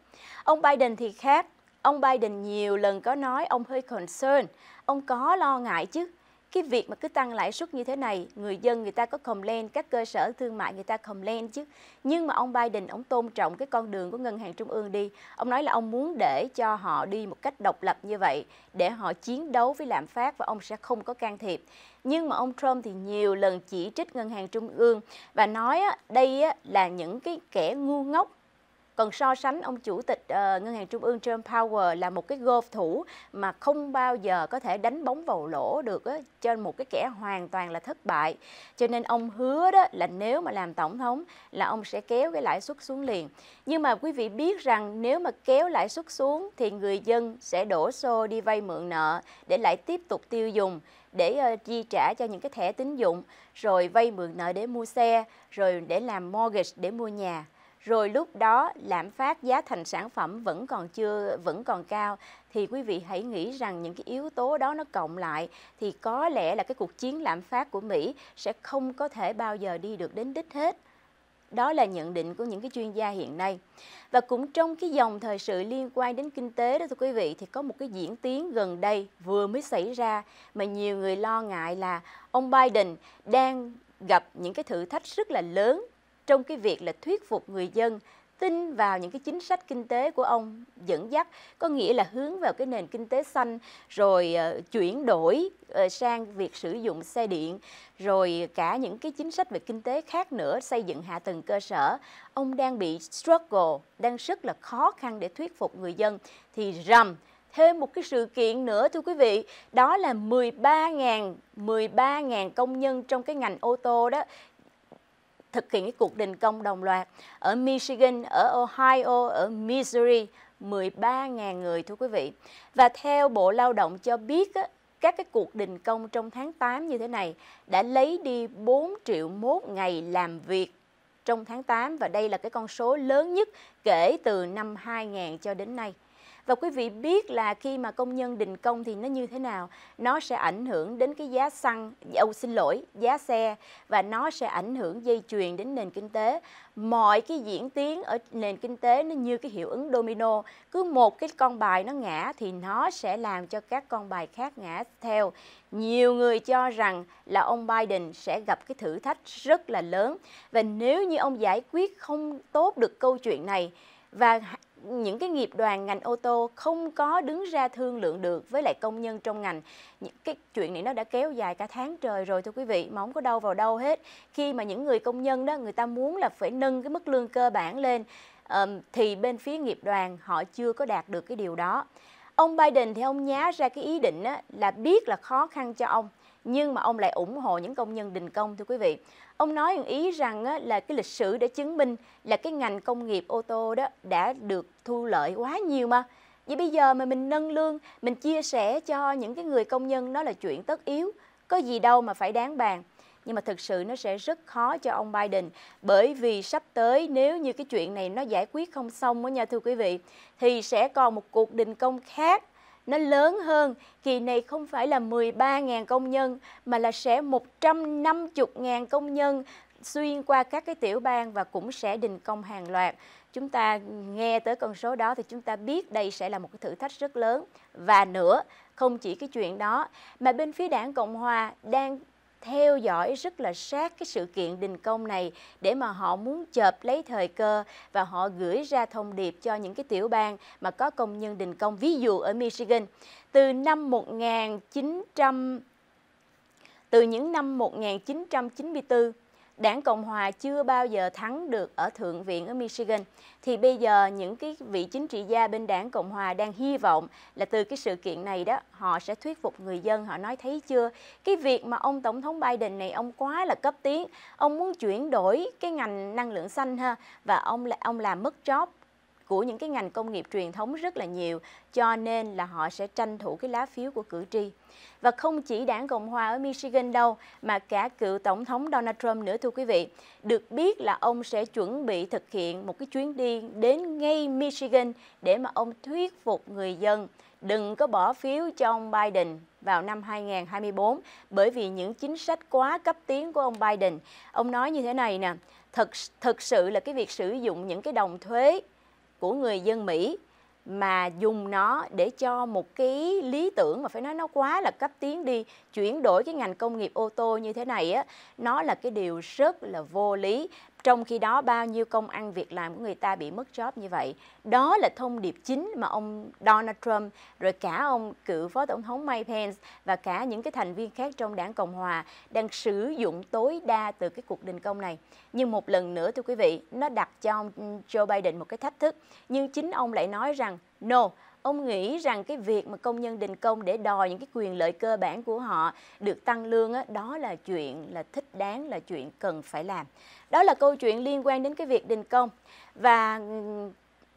Ông Biden thì khác. Ông Biden nhiều lần có nói ông hơi concern, ông có lo ngại chứ. Cái việc mà cứ tăng lãi suất như thế này, người dân người ta có complain, các cơ sở thương mại người ta complain chứ. Nhưng mà ông Biden, ông tôn trọng cái con đường của Ngân hàng Trung ương đi. Ông nói là ông muốn để cho họ đi một cách độc lập như vậy, để họ chiến đấu với lạm phát và ông sẽ không có can thiệp. Nhưng mà ông Trump thì nhiều lần chỉ trích ngân hàng trung ương và nói đây là những cái kẻ ngu ngốc còn so sánh ông chủ tịch uh, ngân hàng trung ương Trump Powell là một cái golf thủ mà không bao giờ có thể đánh bóng vào lỗ được á, cho một cái kẻ hoàn toàn là thất bại cho nên ông hứa đó là nếu mà làm tổng thống là ông sẽ kéo cái lãi suất xuống liền nhưng mà quý vị biết rằng nếu mà kéo lãi suất xuống thì người dân sẽ đổ xô đi vay mượn nợ để lại tiếp tục tiêu dùng để ờ, chi trả cho những cái thẻ tín dụng, rồi vay mượn nợ để mua xe, rồi để làm mortgage để mua nhà rồi lúc đó lạm phát giá thành sản phẩm vẫn còn chưa vẫn còn cao thì quý vị hãy nghĩ rằng những cái yếu tố đó nó cộng lại thì có lẽ là cái cuộc chiến lạm phát của Mỹ sẽ không có thể bao giờ đi được đến đích hết. Đó là nhận định của những cái chuyên gia hiện nay. Và cũng trong cái dòng thời sự liên quan đến kinh tế đó thưa quý vị thì có một cái diễn tiến gần đây vừa mới xảy ra mà nhiều người lo ngại là ông Biden đang gặp những cái thử thách rất là lớn trong cái việc là thuyết phục người dân tin vào những cái chính sách kinh tế của ông dẫn dắt có nghĩa là hướng vào cái nền kinh tế xanh rồi ờ, chuyển đổi ờ, sang việc sử dụng xe điện rồi cả những cái chính sách về kinh tế khác nữa xây dựng hạ tầng cơ sở ông đang bị struggle đang rất là khó khăn để thuyết phục người dân thì rầm thêm một cái sự kiện nữa thưa quý vị, đó là 13.000 13.000 công nhân trong cái ngành ô tô đó thực hiện cái cuộc đình công đồng loạt ở Michigan, ở Ohio, ở Missouri 13.000 người thưa quý vị. Và theo Bộ Lao động cho biết các cái cuộc đình công trong tháng 8 như thế này đã lấy đi 4 triệu mốt ngày làm việc trong tháng 8 và đây là cái con số lớn nhất kể từ năm 2000 cho đến nay và quý vị biết là khi mà công nhân đình công thì nó như thế nào nó sẽ ảnh hưởng đến cái giá xăng ô xin lỗi giá xe và nó sẽ ảnh hưởng dây chuyền đến nền kinh tế mọi cái diễn tiến ở nền kinh tế nó như cái hiệu ứng domino cứ một cái con bài nó ngã thì nó sẽ làm cho các con bài khác ngã theo nhiều người cho rằng là ông Biden sẽ gặp cái thử thách rất là lớn và nếu như ông giải quyết không tốt được câu chuyện này và những cái nghiệp đoàn ngành ô tô không có đứng ra thương lượng được với lại công nhân trong ngành những cái chuyện này nó đã kéo dài cả tháng trời rồi thưa quý vị mà không có đâu vào đâu hết khi mà những người công nhân đó người ta muốn là phải nâng cái mức lương cơ bản lên thì bên phía nghiệp đoàn họ chưa có đạt được cái điều đó ông Biden thì ông nhá ra cái ý định là biết là khó khăn cho ông nhưng mà ông lại ủng hộ những công nhân đình công thưa quý vị. Ông nói ý rằng là cái lịch sử đã chứng minh là cái ngành công nghiệp ô tô đó đã được thu lợi quá nhiều mà. Vậy bây giờ mà mình nâng lương, mình chia sẻ cho những cái người công nhân đó là chuyện tất yếu, có gì đâu mà phải đáng bàn nhưng mà thực sự nó sẽ rất khó cho ông Biden bởi vì sắp tới nếu như cái chuyện này nó giải quyết không xong đó nha thưa quý vị thì sẽ còn một cuộc đình công khác nó lớn hơn, kỳ này không phải là 13.000 công nhân mà là sẽ 150.000 công nhân xuyên qua các cái tiểu bang và cũng sẽ đình công hàng loạt. Chúng ta nghe tới con số đó thì chúng ta biết đây sẽ là một cái thử thách rất lớn. Và nữa, không chỉ cái chuyện đó mà bên phía đảng Cộng Hòa đang theo dõi rất là sát cái sự kiện đình công này để mà họ muốn chợp lấy thời cơ và họ gửi ra thông điệp cho những cái tiểu bang mà có công nhân đình công. Ví dụ ở Michigan, từ năm 1900 từ những năm 1994 đảng Cộng hòa chưa bao giờ thắng được ở Thượng viện ở Michigan, thì bây giờ những cái vị chính trị gia bên đảng Cộng hòa đang hy vọng là từ cái sự kiện này đó, họ sẽ thuyết phục người dân, họ nói thấy chưa? Cái việc mà ông Tổng thống Biden này, ông quá là cấp tiến, ông muốn chuyển đổi cái ngành năng lượng xanh ha, và ông là ông làm mất job của những cái ngành công nghiệp truyền thống rất là nhiều cho nên là họ sẽ tranh thủ cái lá phiếu của cử tri và không chỉ đảng cộng hòa ở michigan đâu mà cả cựu tổng thống donald trump nữa thưa quý vị được biết là ông sẽ chuẩn bị thực hiện một cái chuyến đi đến ngay michigan để mà ông thuyết phục người dân đừng có bỏ phiếu cho ông Biden vào năm 2024 bởi vì những chính sách quá cấp tiến của ông Biden. Ông nói như thế này nè, thật thật sự là cái việc sử dụng những cái đồng thuế của người dân Mỹ mà dùng nó để cho một cái lý tưởng mà phải nói nó quá là cấp tiến đi chuyển đổi cái ngành công nghiệp ô tô như thế này á nó là cái điều rất là vô lý trong khi đó bao nhiêu công ăn việc làm của người ta bị mất job như vậy. Đó là thông điệp chính mà ông Donald Trump, rồi cả ông cựu phó tổng thống Mike Pence và cả những cái thành viên khác trong đảng Cộng Hòa đang sử dụng tối đa từ cái cuộc đình công này. Nhưng một lần nữa thưa quý vị, nó đặt cho ông Joe Biden một cái thách thức. Nhưng chính ông lại nói rằng, no, ông nghĩ rằng cái việc mà công nhân đình công để đòi những cái quyền lợi cơ bản của họ được tăng lương đó, đó là chuyện là thích đáng là chuyện cần phải làm đó là câu chuyện liên quan đến cái việc đình công và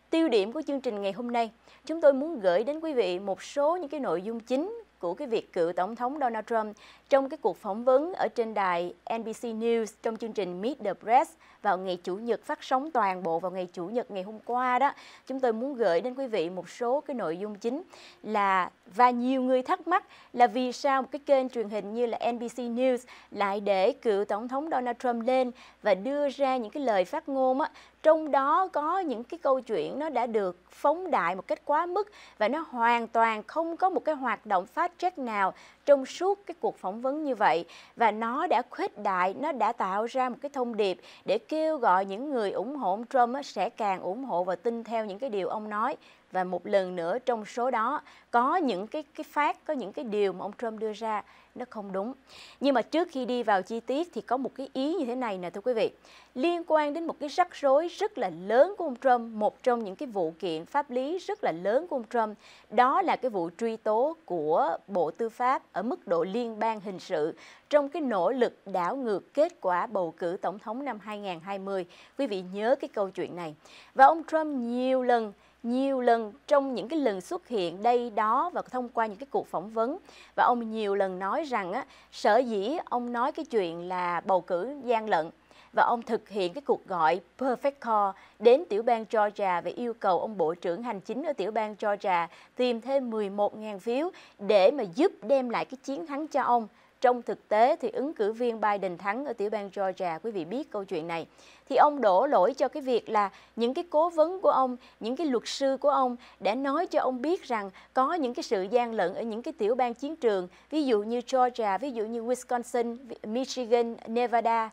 tiêu điểm của chương trình ngày hôm nay chúng tôi muốn gửi đến quý vị một số những cái nội dung chính của cái việc cựu tổng thống Donald Trump trong cái cuộc phỏng vấn ở trên đài NBC News trong chương trình Meet the Press vào ngày chủ nhật phát sóng toàn bộ vào ngày chủ nhật ngày hôm qua đó. Chúng tôi muốn gửi đến quý vị một số cái nội dung chính là và nhiều người thắc mắc là vì sao một cái kênh truyền hình như là NBC News lại để cựu tổng thống Donald Trump lên và đưa ra những cái lời phát ngôn á trong đó có những cái câu chuyện nó đã được phóng đại một cách quá mức và nó hoàn toàn không có một cái hoạt động phát trách nào trong suốt cái cuộc phỏng vấn như vậy và nó đã khuếch đại, nó đã tạo ra một cái thông điệp để kêu gọi những người ủng hộ ông Trump sẽ càng ủng hộ và tin theo những cái điều ông nói và một lần nữa trong số đó có những cái cái phát có những cái điều mà ông Trump đưa ra nó không đúng. Nhưng mà trước khi đi vào chi tiết thì có một cái ý như thế này nè thưa quý vị. Liên quan đến một cái rắc rối rất là lớn của ông Trump, một trong những cái vụ kiện pháp lý rất là lớn của ông Trump, đó là cái vụ truy tố của Bộ Tư pháp ở mức độ liên bang hình sự trong cái nỗ lực đảo ngược kết quả bầu cử tổng thống năm 2020. Quý vị nhớ cái câu chuyện này. Và ông Trump nhiều lần nhiều lần trong những cái lần xuất hiện đây đó và thông qua những cái cuộc phỏng vấn và ông nhiều lần nói rằng á, sở dĩ ông nói cái chuyện là bầu cử gian lận và ông thực hiện cái cuộc gọi Perfect Call đến tiểu bang Georgia và yêu cầu ông Bộ trưởng Hành chính ở tiểu bang Georgia tìm thêm 11.000 phiếu để mà giúp đem lại cái chiến thắng cho ông trong thực tế thì ứng cử viên Biden thắng ở tiểu bang Georgia, quý vị biết câu chuyện này, thì ông đổ lỗi cho cái việc là những cái cố vấn của ông, những cái luật sư của ông đã nói cho ông biết rằng có những cái sự gian lận ở những cái tiểu bang chiến trường, ví dụ như Georgia, ví dụ như Wisconsin, Michigan, Nevada.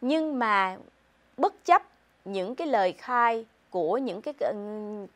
Nhưng mà bất chấp những cái lời khai của những cái ờ,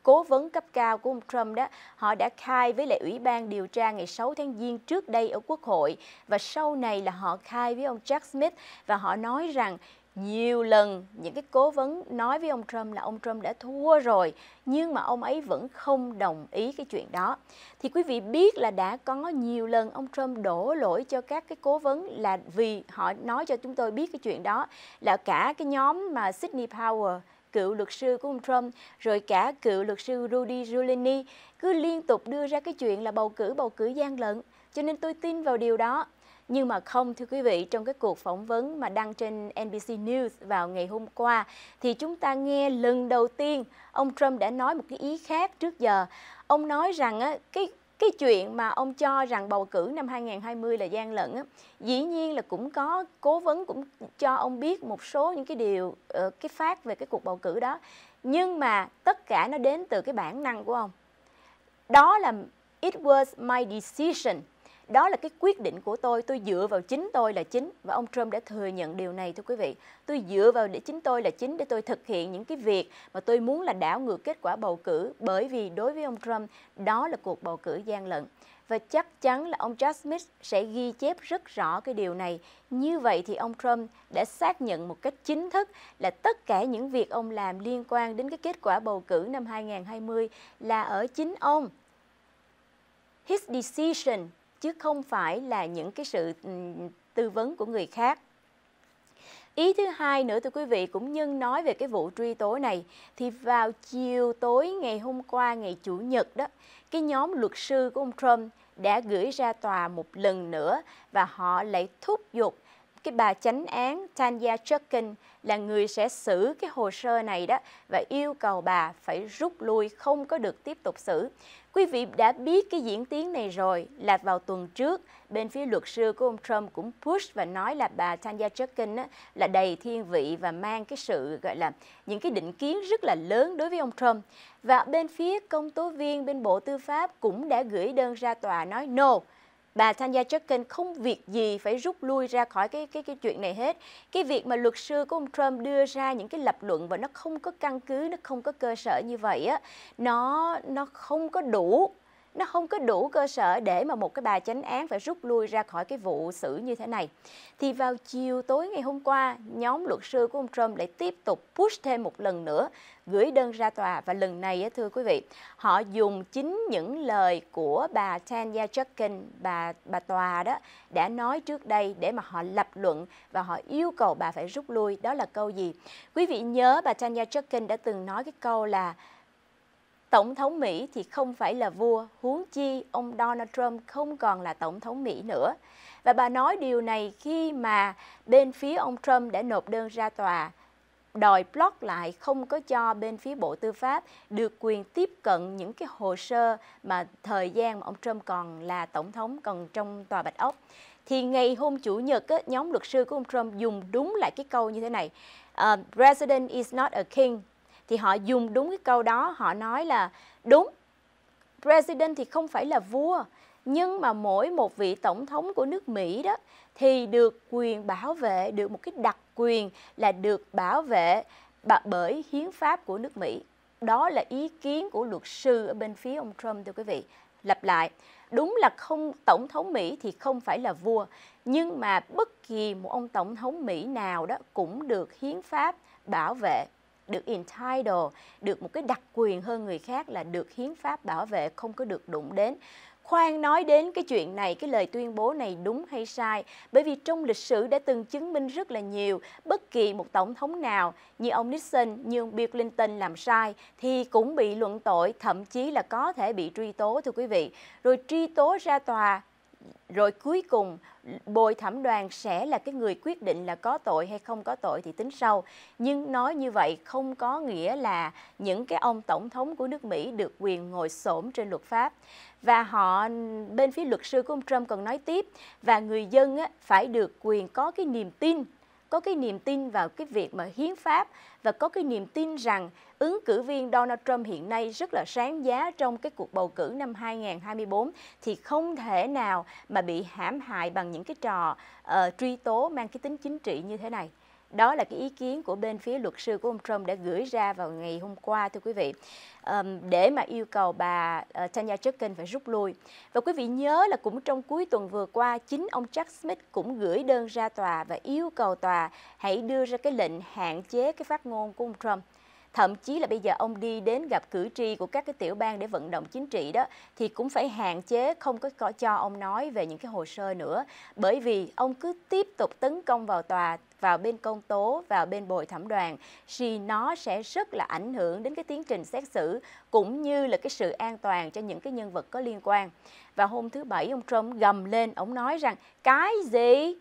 cố vấn cấp cao của ông Trump đó, họ đã khai với lại Ủy ban điều tra ngày 6 tháng Giêng trước đây ở Quốc hội và sau này là họ khai với ông Jack Smith và họ nói rằng nhiều lần những cái cố vấn nói với ông Trump là ông Trump đã thua rồi nhưng mà ông ấy vẫn không đồng ý cái chuyện đó. Thì quý vị biết là đã có nhiều lần ông Trump đổ lỗi cho các cái cố vấn là vì họ nói cho chúng tôi biết cái chuyện đó là cả cái nhóm mà Sydney Power cựu luật sư của ông Trump, rồi cả cựu luật sư Rudy Giuliani cứ liên tục đưa ra cái chuyện là bầu cử bầu cử gian lận. Cho nên tôi tin vào điều đó. Nhưng mà không thưa quý vị, trong cái cuộc phỏng vấn mà đăng trên NBC News vào ngày hôm qua thì chúng ta nghe lần đầu tiên ông Trump đã nói một cái ý khác trước giờ. Ông nói rằng á, cái cái chuyện mà ông cho rằng bầu cử năm 2020 là gian lận á, dĩ nhiên là cũng có cố vấn cũng cho ông biết một số những cái điều ờ, cái phát về cái cuộc bầu cử đó nhưng mà tất cả nó đến từ cái bản năng của ông đó là it was my decision đó là cái quyết định của tôi tôi dựa vào chính tôi là chính và ông Trump đã thừa nhận điều này thưa quý vị tôi dựa vào để chính tôi là chính để tôi thực hiện những cái việc mà tôi muốn là đảo ngược kết quả bầu cử bởi vì đối với ông Trump đó là cuộc bầu cử gian lận và chắc chắn là ông Jack Smith sẽ ghi chép rất rõ cái điều này. Như vậy thì ông Trump đã xác nhận một cách chính thức là tất cả những việc ông làm liên quan đến cái kết quả bầu cử năm 2020 là ở chính ông. His decision chứ không phải là những cái sự ừ, tư vấn của người khác. Ý thứ hai nữa thưa quý vị cũng nhân nói về cái vụ truy tố này thì vào chiều tối ngày hôm qua ngày chủ nhật đó, cái nhóm luật sư của ông Trump đã gửi ra tòa một lần nữa và họ lại thúc giục cái bà chánh án Tanya Chutkin là người sẽ xử cái hồ sơ này đó và yêu cầu bà phải rút lui không có được tiếp tục xử. Quý vị đã biết cái diễn tiến này rồi là vào tuần trước bên phía luật sư của ông Trump cũng push và nói là bà Tanya Chutkin là đầy thiên vị và mang cái sự gọi là những cái định kiến rất là lớn đối với ông Trump. Và bên phía công tố viên bên Bộ Tư pháp cũng đã gửi đơn ra tòa nói no, bà Tanya Chutkin không việc gì phải rút lui ra khỏi cái cái cái chuyện này hết. Cái việc mà luật sư của ông Trump đưa ra những cái lập luận và nó không có căn cứ, nó không có cơ sở như vậy á, nó nó không có đủ nó không có đủ cơ sở để mà một cái bà chánh án phải rút lui ra khỏi cái vụ xử như thế này. Thì vào chiều tối ngày hôm qua, nhóm luật sư của ông Trump lại tiếp tục push thêm một lần nữa, gửi đơn ra tòa và lần này thưa quý vị, họ dùng chính những lời của bà Tanya Jackson, bà bà tòa đó đã nói trước đây để mà họ lập luận và họ yêu cầu bà phải rút lui. Đó là câu gì? Quý vị nhớ bà Tanya Jackson đã từng nói cái câu là Tổng thống Mỹ thì không phải là vua, huống chi ông Donald Trump không còn là tổng thống Mỹ nữa. Và bà nói điều này khi mà bên phía ông Trump đã nộp đơn ra tòa đòi block lại không có cho bên phía Bộ Tư pháp được quyền tiếp cận những cái hồ sơ mà thời gian mà ông Trump còn là tổng thống còn trong tòa Bạch Ốc. Thì ngày hôm chủ nhật nhóm luật sư của ông Trump dùng đúng lại cái câu như thế này. Uh, President is not a king, thì họ dùng đúng cái câu đó họ nói là đúng president thì không phải là vua nhưng mà mỗi một vị tổng thống của nước Mỹ đó thì được quyền bảo vệ được một cái đặc quyền là được bảo vệ bởi hiến pháp của nước Mỹ đó là ý kiến của luật sư ở bên phía ông Trump thưa quý vị lặp lại đúng là không tổng thống Mỹ thì không phải là vua nhưng mà bất kỳ một ông tổng thống Mỹ nào đó cũng được hiến pháp bảo vệ được entitled, được một cái đặc quyền hơn người khác là được hiến pháp bảo vệ không có được đụng đến. Khoan nói đến cái chuyện này, cái lời tuyên bố này đúng hay sai, bởi vì trong lịch sử đã từng chứng minh rất là nhiều, bất kỳ một tổng thống nào như ông Nixon, như ông Bill Clinton làm sai thì cũng bị luận tội, thậm chí là có thể bị truy tố thưa quý vị. Rồi truy tố ra tòa rồi cuối cùng bồi thẩm đoàn sẽ là cái người quyết định là có tội hay không có tội thì tính sau nhưng nói như vậy không có nghĩa là những cái ông tổng thống của nước Mỹ được quyền ngồi xổm trên luật pháp và họ bên phía luật sư của ông Trump còn nói tiếp và người dân á, phải được quyền có cái niềm tin có cái niềm tin vào cái việc mà hiến pháp và có cái niềm tin rằng ứng cử viên Donald Trump hiện nay rất là sáng giá trong cái cuộc bầu cử năm 2024 thì không thể nào mà bị hãm hại bằng những cái trò uh, truy tố mang cái tính chính trị như thế này. Đó là cái ý kiến của bên phía luật sư của ông Trump đã gửi ra vào ngày hôm qua thưa quý vị um, để mà yêu cầu bà uh, Tanya Chutkin phải rút lui. Và quý vị nhớ là cũng trong cuối tuần vừa qua chính ông Jack Smith cũng gửi đơn ra tòa và yêu cầu tòa hãy đưa ra cái lệnh hạn chế cái phát ngôn của ông Trump thậm chí là bây giờ ông đi đến gặp cử tri của các cái tiểu bang để vận động chính trị đó thì cũng phải hạn chế không có cho ông nói về những cái hồ sơ nữa bởi vì ông cứ tiếp tục tấn công vào tòa vào bên công tố vào bên bồi thẩm đoàn thì nó sẽ rất là ảnh hưởng đến cái tiến trình xét xử cũng như là cái sự an toàn cho những cái nhân vật có liên quan và hôm thứ bảy ông Trump gầm lên ông nói rằng cái gì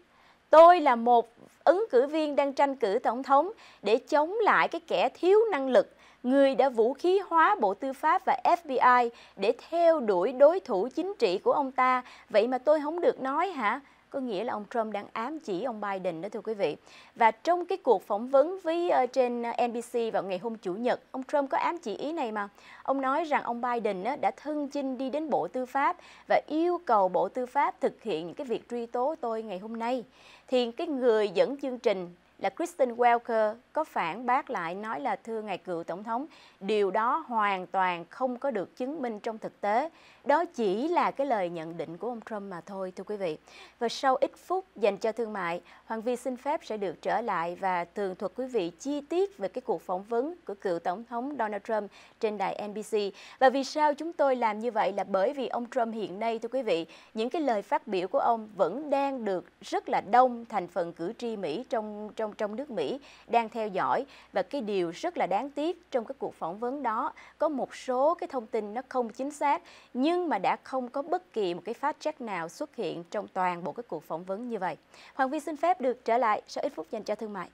Tôi là một ứng cử viên đang tranh cử tổng thống để chống lại cái kẻ thiếu năng lực, người đã vũ khí hóa Bộ Tư pháp và FBI để theo đuổi đối thủ chính trị của ông ta. Vậy mà tôi không được nói hả? có nghĩa là ông Trump đang ám chỉ ông Biden đó thưa quý vị. Và trong cái cuộc phỏng vấn với uh, trên ờ, NBC vào ngày hôm chủ nhật, ông Trump có ám chỉ ý này mà. Ông nói rằng ông Biden uh, đã thân chinh đi đến Bộ Tư pháp và yêu cầu Bộ Tư pháp thực hiện những cái việc truy tố tôi ngày hôm nay. Thì cái người dẫn chương trình là Kristen Welker có phản bác lại nói là thưa ngài cựu tổng thống, điều đó hoàn toàn không có được chứng minh trong thực tế. Đó chỉ là cái lời nhận định của ông Trump mà thôi thưa quý vị. Và sau ít phút dành cho thương mại, Hoàng Vi xin phép sẽ được trở lại và tường thuật quý vị chi tiết về cái cuộc phỏng vấn của cựu tổng thống Donald Trump trên đài NBC. Và vì sao chúng tôi làm như vậy là bởi vì ông Trump hiện nay thưa quý vị, những cái lời phát biểu của ông vẫn đang được rất là đông thành phần cử tri Mỹ trong trong đông trong nước Mỹ đang theo dõi và cái điều rất là đáng tiếc trong cái cuộc phỏng vấn đó có một số cái thông tin nó không chính xác nhưng mà đã không có bất kỳ một cái phát check nào xuất hiện trong toàn bộ cái cuộc phỏng vấn như vậy. Hoàng Vi xin phép được trở lại sau ít phút dành cho thương mại.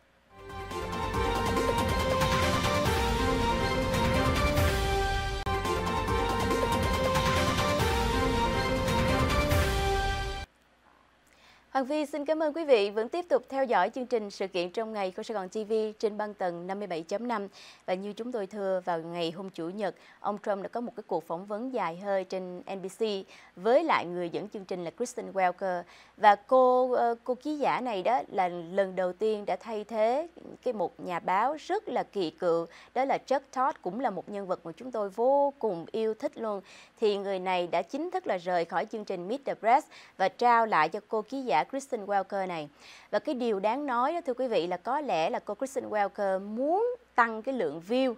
Hoàng Phi xin cảm ơn quý vị vẫn tiếp tục theo dõi chương trình sự kiện trong ngày của Sài Gòn TV trên băng tầng 57.5. Và như chúng tôi thưa vào ngày hôm Chủ nhật, ông Trump đã có một cái cuộc phỏng vấn dài hơi trên NBC với lại người dẫn chương trình là Kristen Welker và cô ờ, cô ký giả này đó là lần đầu tiên đã thay thế cái một nhà báo rất là kỳ cựu đó là Chuck Todd cũng là một nhân vật mà chúng tôi vô cùng yêu thích luôn thì người này đã chính thức là rời khỏi chương trình Meet the Press và trao lại cho cô ký giả Kristen Welker này và cái điều đáng nói đó thưa quý vị là có lẽ là cô Kristen Welker muốn tăng cái lượng view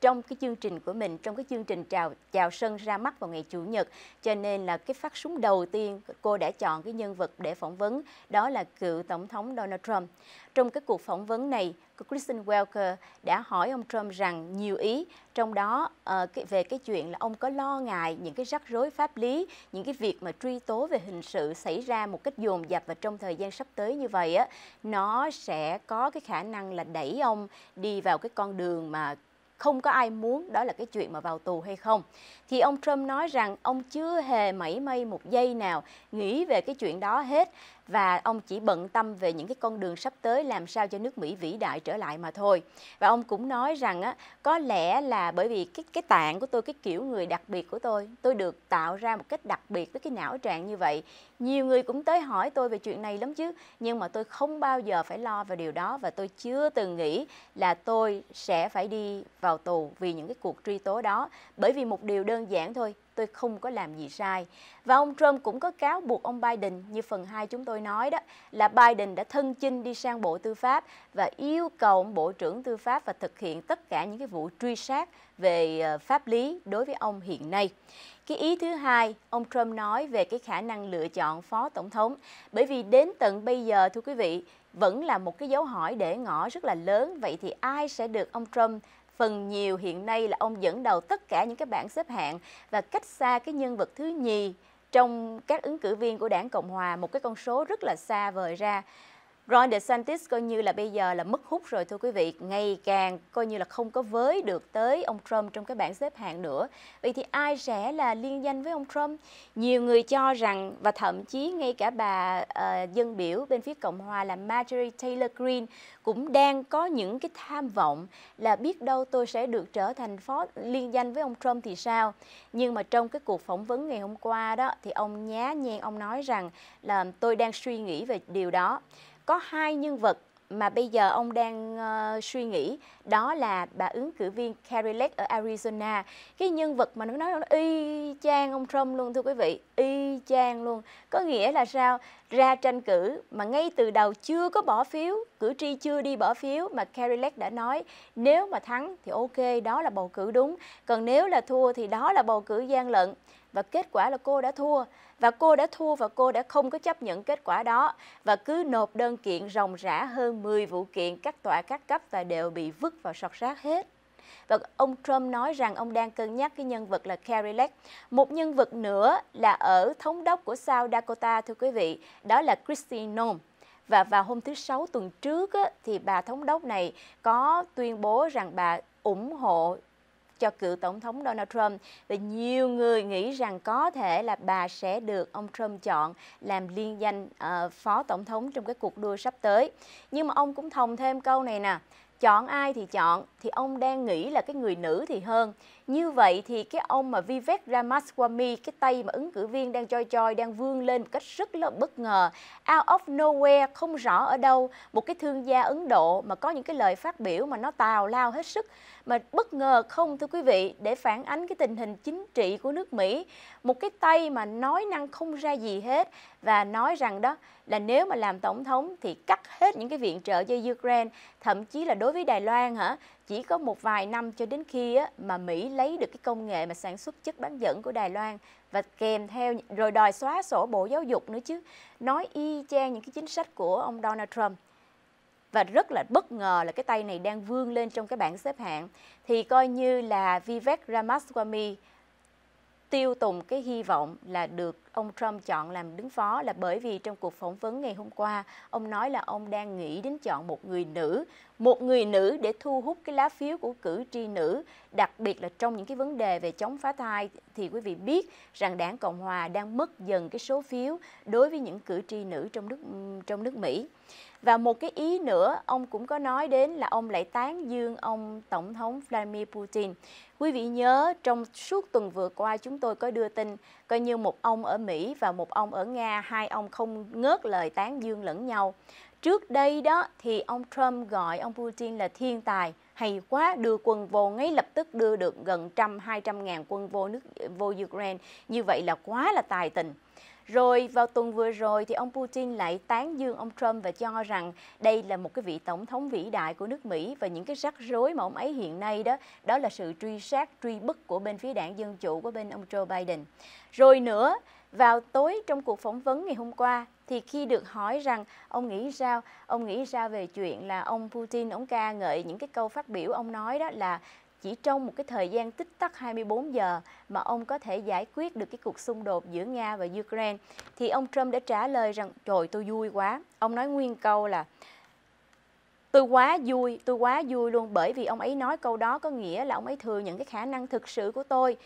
trong cái chương trình của mình trong cái chương trình chào chào sân ra mắt vào ngày chủ nhật cho nên là cái phát súng đầu tiên cô đã chọn cái nhân vật để phỏng vấn đó là cựu tổng thống Donald Trump trong cái cuộc phỏng vấn này Kristen Welker đã hỏi ông Trump rằng nhiều ý trong đó uh, về cái chuyện là ông có lo ngại những cái rắc rối pháp lý, những cái việc mà truy tố về hình sự xảy ra một cách dồn dập và trong thời gian sắp tới như vậy á, nó sẽ có cái khả năng là đẩy ông đi vào cái con đường mà không có ai muốn đó là cái chuyện mà vào tù hay không. Thì ông Trump nói rằng ông chưa hề mảy may một giây nào nghĩ về cái chuyện đó hết và ông chỉ bận tâm về những cái con đường sắp tới làm sao cho nước Mỹ vĩ đại trở lại mà thôi. Và ông cũng nói rằng á, có lẽ là bởi vì cái cái tạng của tôi, cái kiểu người đặc biệt của tôi, tôi được tạo ra một cách đặc biệt với cái não trạng như vậy. Nhiều người cũng tới hỏi tôi về chuyện này lắm chứ, nhưng mà tôi không bao giờ phải lo về điều đó và tôi chưa từng nghĩ là tôi sẽ phải đi vào tù vì những cái cuộc truy tố đó. Bởi vì một điều đơn giản thôi, tôi không có làm gì sai. Và ông Trump cũng có cáo buộc ông Biden, như phần 2 chúng tôi nói đó, là Biden đã thân chinh đi sang Bộ Tư pháp và yêu cầu ông Bộ trưởng Tư pháp và thực hiện tất cả những cái vụ truy sát về ờ, pháp lý đối với ông hiện nay. Cái ý thứ hai, ông Trump nói về cái khả năng lựa chọn phó tổng thống, bởi vì đến tận bây giờ thưa quý vị, vẫn là một cái dấu hỏi để ngỏ rất là lớn. Vậy thì ai sẽ được ông Trump phần nhiều hiện nay là ông dẫn đầu tất cả những cái bảng xếp hạng và cách xa cái nhân vật thứ nhì trong các ứng cử viên của đảng Cộng Hòa một cái con số rất là xa vời ra Ron DeSantis coi như là bây giờ là mất hút rồi thưa quý vị, ngày càng coi như là không có với được tới ông Trump trong cái bảng xếp hạng nữa. Vậy thì ai sẽ là liên danh với ông Trump? Nhiều người cho rằng và thậm chí ngay cả bà uh, dân biểu bên phía Cộng hòa là Marjorie Taylor Greene cũng đang có những cái tham vọng là biết đâu tôi sẽ được trở thành phó liên danh với ông Trump thì sao? Nhưng mà trong cái cuộc phỏng vấn ngày hôm qua đó thì ông nhá nhen ông nói rằng là tôi đang suy nghĩ về điều đó có hai nhân vật mà bây giờ ông đang uh, suy nghĩ đó là bà ứng cử viên Carrie Lake ở Arizona cái nhân vật mà nó nói nó y chang ông Trump luôn thưa quý vị y chang luôn có nghĩa là sao ra tranh cử mà ngay từ đầu chưa có bỏ phiếu cử tri chưa đi bỏ phiếu mà Carrie Lake đã nói nếu mà thắng thì ok đó là bầu cử đúng còn nếu là thua thì đó là bầu cử gian lận và kết quả là cô đã thua và cô đã thua và cô đã không có chấp nhận kết quả đó và cứ nộp đơn kiện ròng rã hơn 10 vụ kiện các tòa các cấp và đều bị vứt vào sọt rác hết. Và ông Trump nói rằng ông đang cân nhắc cái nhân vật là Carrie Lake. Một nhân vật nữa là ở thống đốc của South Dakota thưa quý vị, đó là Kristi Noem. Và vào hôm thứ Sáu tuần trước thì bà thống đốc này có tuyên bố rằng bà ủng hộ cho cựu Tổng thống Donald Trump và nhiều người nghĩ rằng có thể là bà sẽ được ông Trump chọn làm liên danh uh, Phó Tổng thống trong cái cuộc đua sắp tới. Nhưng mà ông cũng thòng thêm câu này nè, chọn ai thì chọn thì ông đang nghĩ là cái người nữ thì hơn như vậy thì cái ông mà Vivek Ramaswamy, cái tay mà ứng cử viên đang choi choi, đang vươn lên một cách rất là bất ngờ. Out of nowhere, không rõ ở đâu, một cái thương gia Ấn Độ mà có những cái lời phát biểu mà nó tào lao hết sức. Mà bất ngờ không thưa quý vị, để phản ánh cái tình hình chính trị của nước Mỹ. Một cái tay mà nói năng không ra gì hết và nói rằng đó là nếu mà làm tổng thống thì cắt hết những cái viện trợ cho Ukraine, thậm chí là đối với Đài Loan hả, chỉ có một vài năm cho đến khi á, mà Mỹ lấy được cái công nghệ mà sản xuất chất bán dẫn của Đài Loan và kèm theo rồi đòi xóa sổ Bộ Giáo dục nữa chứ nói y chang những cái chính sách của ông Donald Trump và rất là bất ngờ là cái tay này đang vươn lên trong cái bảng xếp hạng thì coi như là Vivek Ramaswamy tiêu tùng cái hy vọng là được ông Trump chọn làm đứng phó là bởi vì trong cuộc phỏng vấn ngày hôm qua, ông nói là ông đang nghĩ đến chọn một người nữ, một người nữ để thu hút cái lá phiếu của cử tri nữ, đặc biệt là trong những cái vấn đề về chống phá thai thì quý vị biết rằng Đảng Cộng hòa đang mất dần cái số phiếu đối với những cử tri nữ trong nước trong nước Mỹ. Và một cái ý nữa, ông cũng có nói đến là ông lại tán dương ông Tổng thống Vladimir Putin. Quý vị nhớ, trong suốt tuần vừa qua chúng tôi có đưa tin coi như một ông ở Mỹ và một ông ở Nga, hai ông không ngớt lời tán dương lẫn nhau. Trước đây đó thì ông Trump gọi ông Putin là thiên tài, hay quá đưa quân vô ngay lập tức đưa được gần trăm hai trăm ngàn quân vô nước vô Ukraine như vậy là quá là tài tình rồi vào tuần vừa rồi thì ông Putin lại tán dương ông Trump và cho rằng đây là một cái vị tổng thống vĩ đại của nước Mỹ và những cái rắc rối mà ông ấy hiện nay đó, đó là sự truy sát, truy bức của bên phía đảng Dân Chủ của bên ông Joe Biden. Rồi nữa, vào tối trong cuộc phỏng vấn ngày hôm qua thì khi được hỏi rằng ông nghĩ sao, ông nghĩ sao về chuyện là ông Putin ông ca ngợi những cái câu phát biểu ông nói đó là chỉ trong một cái thời gian tích tắc 24 giờ mà ông có thể giải quyết được cái cuộc xung đột giữa Nga và Ukraine thì ông Trump đã trả lời rằng trời tôi vui quá. Ông nói nguyên câu là tôi quá vui, tôi quá vui luôn bởi vì ông ấy nói câu đó có nghĩa là ông ấy thừa nhận cái khả năng thực sự của tôi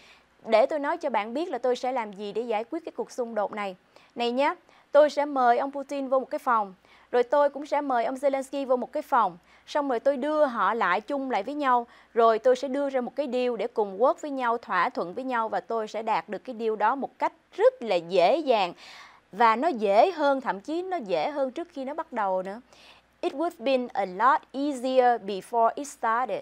để tôi nói cho bạn biết là tôi sẽ làm gì để giải quyết cái cuộc xung đột này. Này nhé, tôi sẽ mời ông Putin vô một cái phòng rồi tôi cũng sẽ mời ông Zelensky vô một cái phòng, xong rồi tôi đưa họ lại chung lại với nhau, rồi tôi sẽ đưa ra một cái điều để cùng work với nhau, thỏa thuận với nhau và tôi sẽ đạt được cái điều đó một cách rất là dễ dàng và nó dễ hơn thậm chí nó dễ hơn trước khi nó bắt đầu nữa. It would have been a lot easier before it started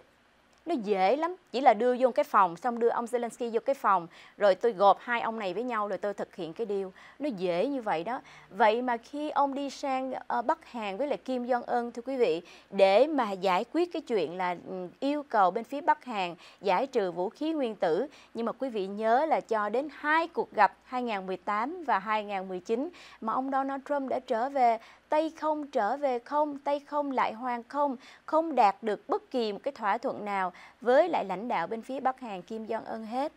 nó dễ lắm chỉ là đưa vô cái phòng xong đưa ông Zelensky vô cái phòng rồi tôi gộp hai ông này với nhau rồi tôi thực hiện cái điều nó dễ như vậy đó vậy mà khi ông đi sang uh, Bắc Hàn với lại Kim Jong Un thưa quý vị để mà giải quyết cái chuyện là ừ, yêu cầu bên phía Bắc Hàn giải trừ vũ khí nguyên tử nhưng mà quý vị nhớ là cho đến hai cuộc gặp 2018 và 2019 mà ông Donald Trump đã trở về tay không trở về không, tay không lại hoàn không, không đạt được bất kỳ một cái thỏa thuận nào với lại lãnh đạo bên phía Bắc Hàn Kim Jong-un hết.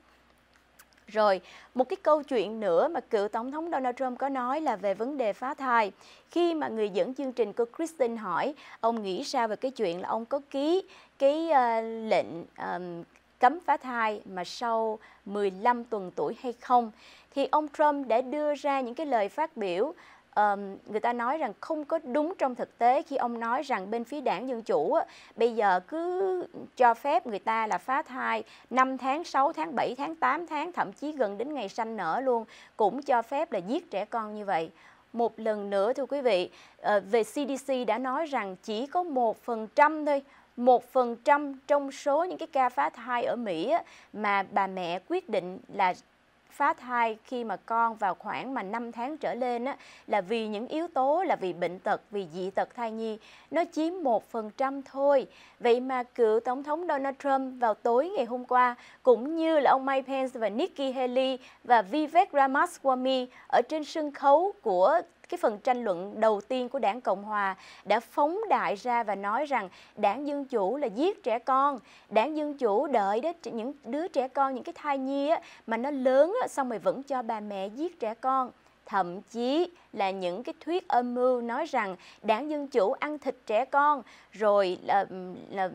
Rồi, một cái câu chuyện nữa mà cựu Tổng thống Donald Trump có nói là về vấn đề phá thai. Khi mà người dẫn chương trình cô Kristen hỏi, ông nghĩ sao về cái chuyện là ông có ký cái uh, lệnh uh, cấm phá thai mà sau 15 tuần tuổi hay không? Thì ông Trump đã đưa ra những cái lời phát biểu um, người ta nói rằng không có đúng trong thực tế khi ông nói rằng bên phía đảng Dân Chủ bây giờ cứ cho phép người ta là phá thai 5 tháng, 6 tháng, 7 tháng, 8 tháng, thậm chí gần đến ngày sanh nở luôn, cũng cho phép là giết trẻ con như vậy. Một lần nữa thưa quý vị, ờ, về CDC đã nói rằng chỉ có 1% thôi, 1% trong số những cái ca phá thai ở Mỹ mà bà mẹ quyết định là phá thai khi mà con vào khoảng mà 5 tháng trở lên á, là vì những yếu tố là vì bệnh tật, vì dị tật thai nhi, nó chiếm một phần trăm thôi. Vậy mà cựu Tổng thống Donald Trump vào tối ngày hôm qua, cũng như là ông Mike Pence và Nikki Haley và Vivek Ramaswamy ở trên sân khấu của cái phần tranh luận đầu tiên của đảng Cộng Hòa đã phóng đại ra và nói rằng đảng Dân Chủ là giết trẻ con, đảng Dân Chủ đợi đến những đứa trẻ con, những cái thai nhi á, mà nó lớn á, xong rồi vẫn cho bà mẹ giết trẻ con thậm chí là những cái thuyết âm mưu nói rằng đảng dân chủ ăn thịt trẻ con rồi là, là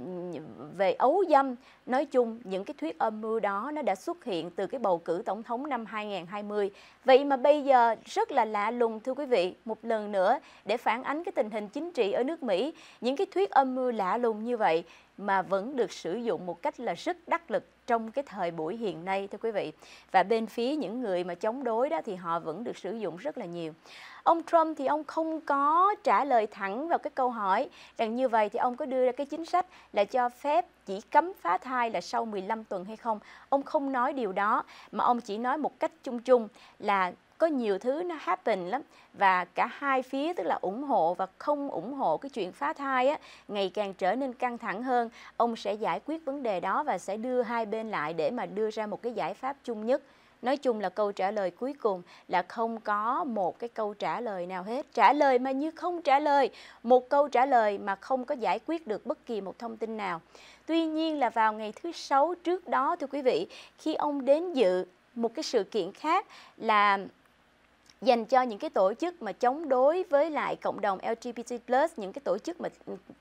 về ấu dâm nói chung những cái thuyết âm mưu đó nó đã xuất hiện từ cái bầu cử tổng thống năm 2020 vậy mà bây giờ rất là lạ lùng thưa quý vị một lần nữa để phản ánh cái tình hình chính trị ở nước Mỹ những cái thuyết âm mưu lạ lùng như vậy mà vẫn được sử dụng một cách là rất đắc lực trong cái thời buổi hiện nay thưa quý vị và bên phía những người mà chống đối đó thì họ vẫn được sử dụng rất là nhiều ông Trump thì ông không có trả lời thẳng vào cái câu hỏi rằng như vậy thì ông có đưa ra cái chính sách là cho phép chỉ cấm phá thai là sau 15 tuần hay không ông không nói điều đó mà ông chỉ nói một cách chung chung là có nhiều thứ nó happen lắm và cả hai phía tức là ủng hộ và không ủng hộ cái chuyện phá thai á ngày càng trở nên căng thẳng hơn ông sẽ giải quyết vấn đề đó và sẽ đưa hai bên lại để mà đưa ra một cái giải pháp chung nhất nói chung là câu trả lời cuối cùng là không có một cái câu trả lời nào hết trả lời mà như không trả lời một câu trả lời mà không có giải quyết được bất kỳ một thông tin nào tuy nhiên là vào ngày thứ sáu trước đó thưa quý vị khi ông đến dự một cái sự kiện khác là dành cho những cái tổ chức mà chống đối với lại cộng đồng LGBT+ những cái tổ chức mà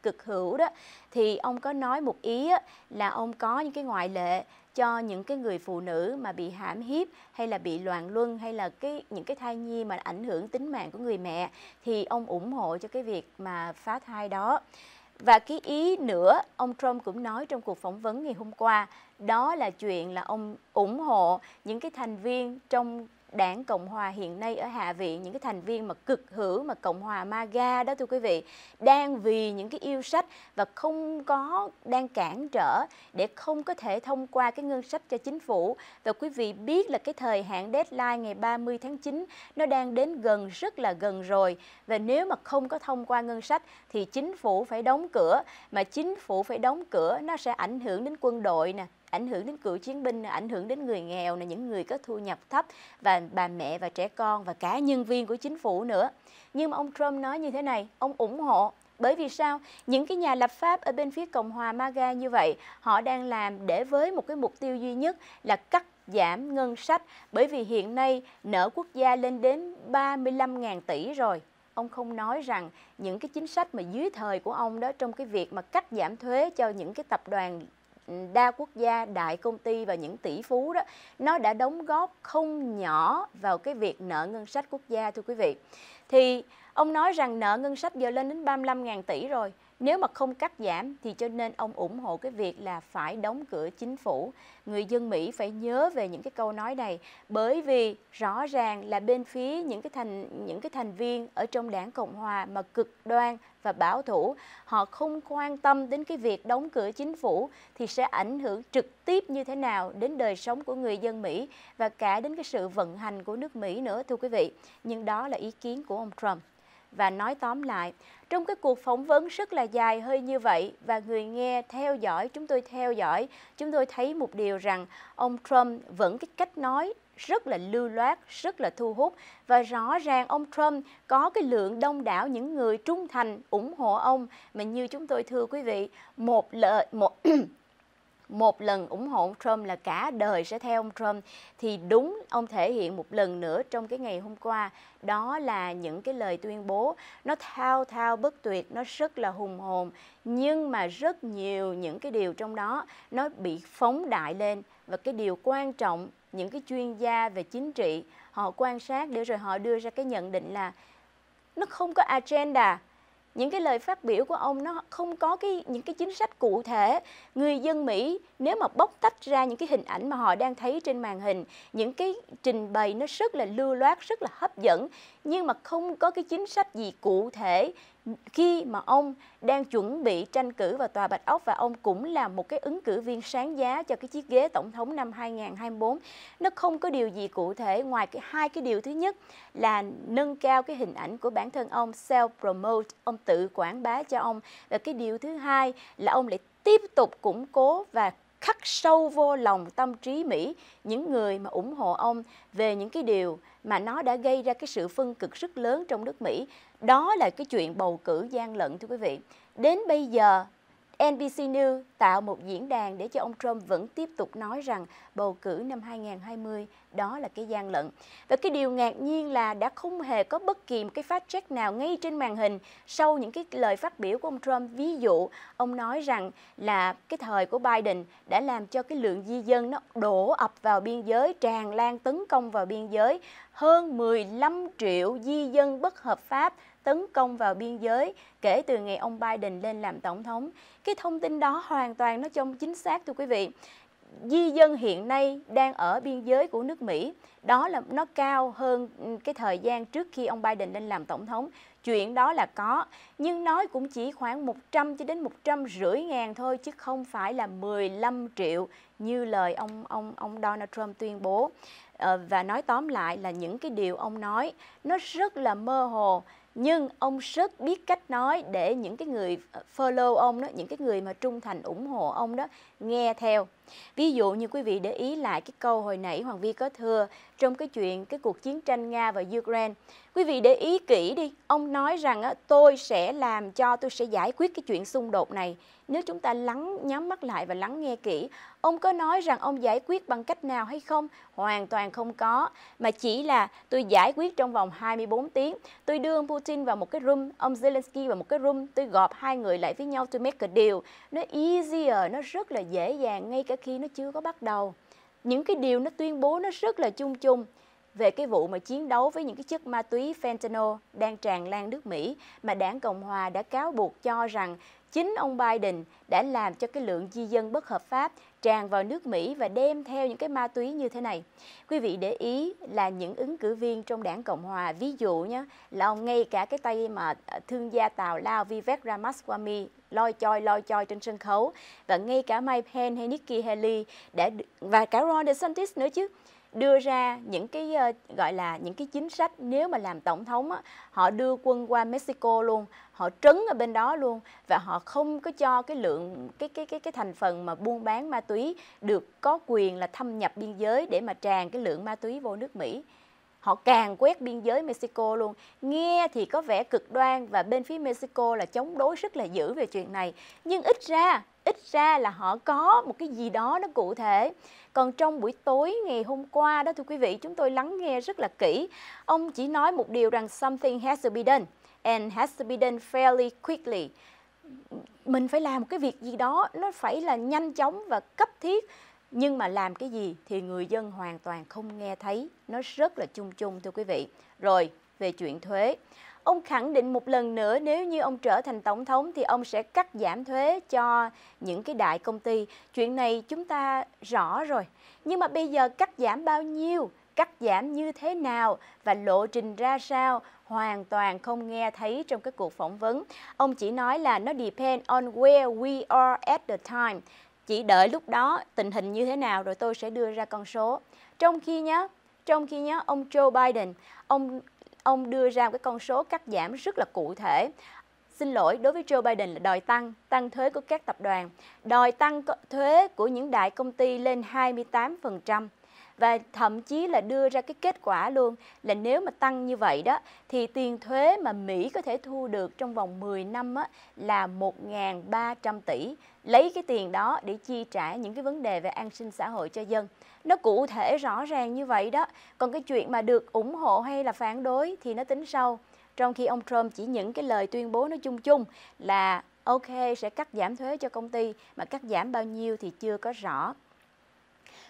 cực hữu đó thì ông có nói một ý là ông có những cái ngoại lệ cho những cái người phụ nữ mà bị hãm hiếp hay là bị loạn luân hay là cái những cái thai nhi mà ảnh hưởng tính mạng của người mẹ thì ông ủng hộ cho cái việc mà phá thai đó. Và cái ý nữa ông Trump cũng nói trong cuộc phỏng vấn ngày hôm qua đó là chuyện là ông ủng hộ những cái thành viên trong đảng Cộng Hòa hiện nay ở Hạ viện, những cái thành viên mà cực hữu mà Cộng Hòa MAGA đó thưa quý vị, đang vì những cái yêu sách và không có đang cản trở để không có thể thông qua cái ngân sách cho chính phủ. Và quý vị biết là cái thời hạn deadline ngày 30 tháng 9 nó đang đến gần rất là gần rồi và nếu mà không có thông qua ngân sách thì chính phủ phải đóng cửa mà chính phủ phải đóng cửa nó sẽ ảnh hưởng đến quân đội nè ảnh hưởng đến cựu chiến binh ảnh hưởng đến người nghèo là những người có thu nhập thấp và bà mẹ và trẻ con và cả nhân viên của chính phủ nữa nhưng mà ông Trump nói như thế này ông ủng hộ bởi vì sao? Những cái nhà lập pháp ở bên phía Cộng hòa MAGA như vậy, họ đang làm để với một cái mục tiêu duy nhất là cắt giảm ngân sách bởi vì hiện nay nợ quốc gia lên đến 35.000 tỷ rồi. Ông không nói rằng những cái chính sách mà dưới thời của ông đó trong cái việc mà cắt giảm thuế cho những cái tập đoàn đa quốc gia, đại công ty và những tỷ phú đó nó đã đóng góp không nhỏ vào cái việc nợ ngân sách quốc gia thưa quý vị. Thì ông nói rằng nợ ngân sách giờ lên đến 35.000 tỷ rồi nếu mà không cắt giảm thì cho nên ông ủng hộ cái việc là phải đóng cửa chính phủ. Người dân Mỹ phải nhớ về những cái câu nói này bởi vì rõ ràng là bên phía những cái thành những cái thành viên ở trong Đảng Cộng hòa mà cực đoan và bảo thủ, họ không quan tâm đến cái việc đóng cửa chính phủ thì sẽ ảnh hưởng trực tiếp như thế nào đến đời sống của người dân Mỹ và cả đến cái sự vận hành của nước Mỹ nữa thưa quý vị. Nhưng đó là ý kiến của ông Trump và nói tóm lại. Trong cái cuộc phỏng vấn rất là dài hơi như vậy và người nghe theo dõi, chúng tôi theo dõi, chúng tôi thấy một điều rằng ông Trump vẫn cái cách nói rất là lưu loát, rất là thu hút và rõ ràng ông Trump có cái lượng đông đảo những người trung thành ủng hộ ông mà như chúng tôi thưa quý vị, một lợi một một lần ủng hộ ông Trump là cả đời sẽ theo ông Trump thì đúng ông thể hiện một lần nữa trong cái ngày hôm qua đó là những cái lời tuyên bố nó thao thao bất tuyệt nó rất là hùng hồn nhưng mà rất nhiều những cái điều trong đó nó bị phóng đại lên và cái điều quan trọng những cái chuyên gia về chính trị họ quan sát để rồi họ đưa ra cái nhận định là nó không có agenda những cái lời phát biểu của ông nó không có cái những cái chính sách cụ thể người dân Mỹ nếu mà bóc tách ra những cái hình ảnh mà họ đang thấy trên màn hình những cái trình bày nó rất là lưu loát rất là hấp dẫn nhưng mà không có cái chính sách gì cụ thể khi mà ông đang chuẩn bị tranh cử vào tòa Bạch Ốc và ông cũng là một cái ứng cử viên sáng giá cho cái chiếc ghế tổng thống năm 2024. Nó không có điều gì cụ thể ngoài cái hai cái điều thứ nhất là nâng cao cái hình ảnh của bản thân ông, self promote, ông tự quảng bá cho ông và cái điều thứ hai là ông lại tiếp tục củng cố và khắc sâu vô lòng tâm trí Mỹ những người mà ủng hộ ông về những cái điều mà nó đã gây ra cái sự phân cực rất lớn trong nước Mỹ đó là cái chuyện bầu cử gian lận thưa quý vị đến bây giờ NBC News tạo một diễn đàn để cho ông Trump vẫn tiếp tục nói rằng bầu cử năm 2020 đó là cái gian lận. Và cái điều ngạc nhiên là đã không hề có bất kỳ một cái phát check nào ngay trên màn hình sau những cái lời phát biểu của ông Trump. Ví dụ, ông nói rằng là cái thời của Biden đã làm cho cái lượng di dân nó đổ ập vào biên giới, tràn lan tấn công vào biên giới. Hơn 15 triệu di dân bất hợp pháp tấn công vào biên giới kể từ ngày ông Biden lên làm tổng thống. Cái thông tin đó hoàn hoàn toàn nó trong chính xác thưa quý vị di dân hiện nay đang ở biên giới của nước Mỹ đó là nó cao hơn ừ, cái thời gian trước khi ông Biden lên làm tổng thống chuyện đó là có nhưng nói cũng chỉ khoảng 100 cho đến 150 ngàn thôi chứ không phải là 15 triệu như lời ông ông ông Donald Trump tuyên bố ờ, và nói tóm lại là những cái điều ông nói nó rất là mơ hồ nhưng ông rất biết cách nói để những cái người ờ, follow ông đó những cái người mà trung thành ủng hộ ông đó nghe theo Ví dụ như quý vị để ý lại cái câu hồi nãy Hoàng Vi có thưa trong cái chuyện cái cuộc chiến tranh Nga và Ukraine. Quý vị để ý kỹ đi, ông nói rằng tôi sẽ làm cho, tôi sẽ giải quyết cái chuyện xung đột này. Nếu chúng ta lắng nhắm mắt lại và lắng nghe kỹ, ông có nói rằng ông giải quyết bằng cách nào hay không? Hoàn toàn không có, mà chỉ là tôi giải quyết trong vòng 24 tiếng. Tôi đưa ông Putin vào một cái room, ông Zelensky vào một cái room, tôi gọp hai người lại với nhau, tôi make a deal. Nó easier, nó rất là dễ dàng, ngay cả cả khi nó chưa có bắt đầu. Những cái điều nó tuyên bố nó rất là chung chung về cái vụ mà chiến đấu với những cái chất ma túy fentanyl đang tràn lan nước Mỹ mà đảng Cộng Hòa đã cáo buộc cho rằng chính ông Biden đã làm cho cái lượng di dân bất hợp pháp tràn vào nước Mỹ và đem theo những cái ma túy như thế này. Quý vị để ý là những ứng cử viên trong đảng Cộng Hòa, ví dụ nhé, là ông ngay cả cái tay mà à, thương gia Tào Lao Vivek Ramaswamy loi choi loi choi trên sân khấu và ngay cả Mike Pence hay Nikki Haley đã và cả Ron DeSantis nữa chứ đưa ra những cái uh, gọi là những cái chính sách nếu mà làm tổng thống á, họ đưa quân qua Mexico luôn họ trấn ở bên đó luôn và họ không có cho cái lượng cái cái cái cái thành phần mà buôn bán ma túy được có quyền là thâm nhập biên giới để mà tràn cái lượng ma túy vô nước Mỹ họ càng quét biên giới Mexico luôn. Nghe thì có vẻ cực đoan và bên phía Mexico là chống đối rất là dữ về chuyện này. Nhưng ít ra, ít ra là họ có một cái gì đó nó cụ thể. Còn trong buổi tối ngày hôm qua đó thưa quý vị, chúng tôi lắng nghe rất là kỹ. Ông chỉ nói một điều rằng something has to be done and has to be done fairly quickly. Mình phải làm một cái việc gì đó nó phải là nhanh chóng và cấp thiết nhưng mà làm cái gì thì người dân hoàn toàn không nghe thấy nó rất là chung chung thưa quý vị rồi về chuyện thuế ông khẳng định một lần nữa nếu như ông trở thành tổng thống thì ông sẽ cắt giảm thuế cho những cái đại công ty chuyện này chúng ta rõ rồi nhưng mà bây giờ cắt giảm bao nhiêu cắt giảm như thế nào và lộ trình ra sao hoàn toàn không nghe thấy trong các cuộc phỏng vấn. Ông chỉ nói là nó depend on where we are at the time, chỉ đợi lúc đó tình hình như thế nào rồi tôi sẽ đưa ra con số. Trong khi nhá, trong khi nhá ông Joe Biden, ông ông đưa ra một cái con số cắt giảm rất là cụ thể. Xin lỗi, đối với Joe Biden là đòi tăng, tăng thuế của các tập đoàn, đòi tăng thuế của những đại công ty lên 28% và thậm chí là đưa ra cái kết quả luôn là nếu mà tăng như vậy đó thì tiền thuế mà Mỹ có thể thu được trong vòng 10 năm á, là 1.300 tỷ lấy cái tiền đó để chi trả những cái vấn đề về an sinh xã hội cho dân. Nó cụ thể rõ ràng như vậy đó. Còn cái chuyện mà được ủng hộ hay là phản đối thì nó tính sau. Trong khi ông Trump chỉ những cái lời tuyên bố nó chung chung là ok sẽ cắt giảm thuế cho công ty mà cắt giảm bao nhiêu thì chưa có rõ.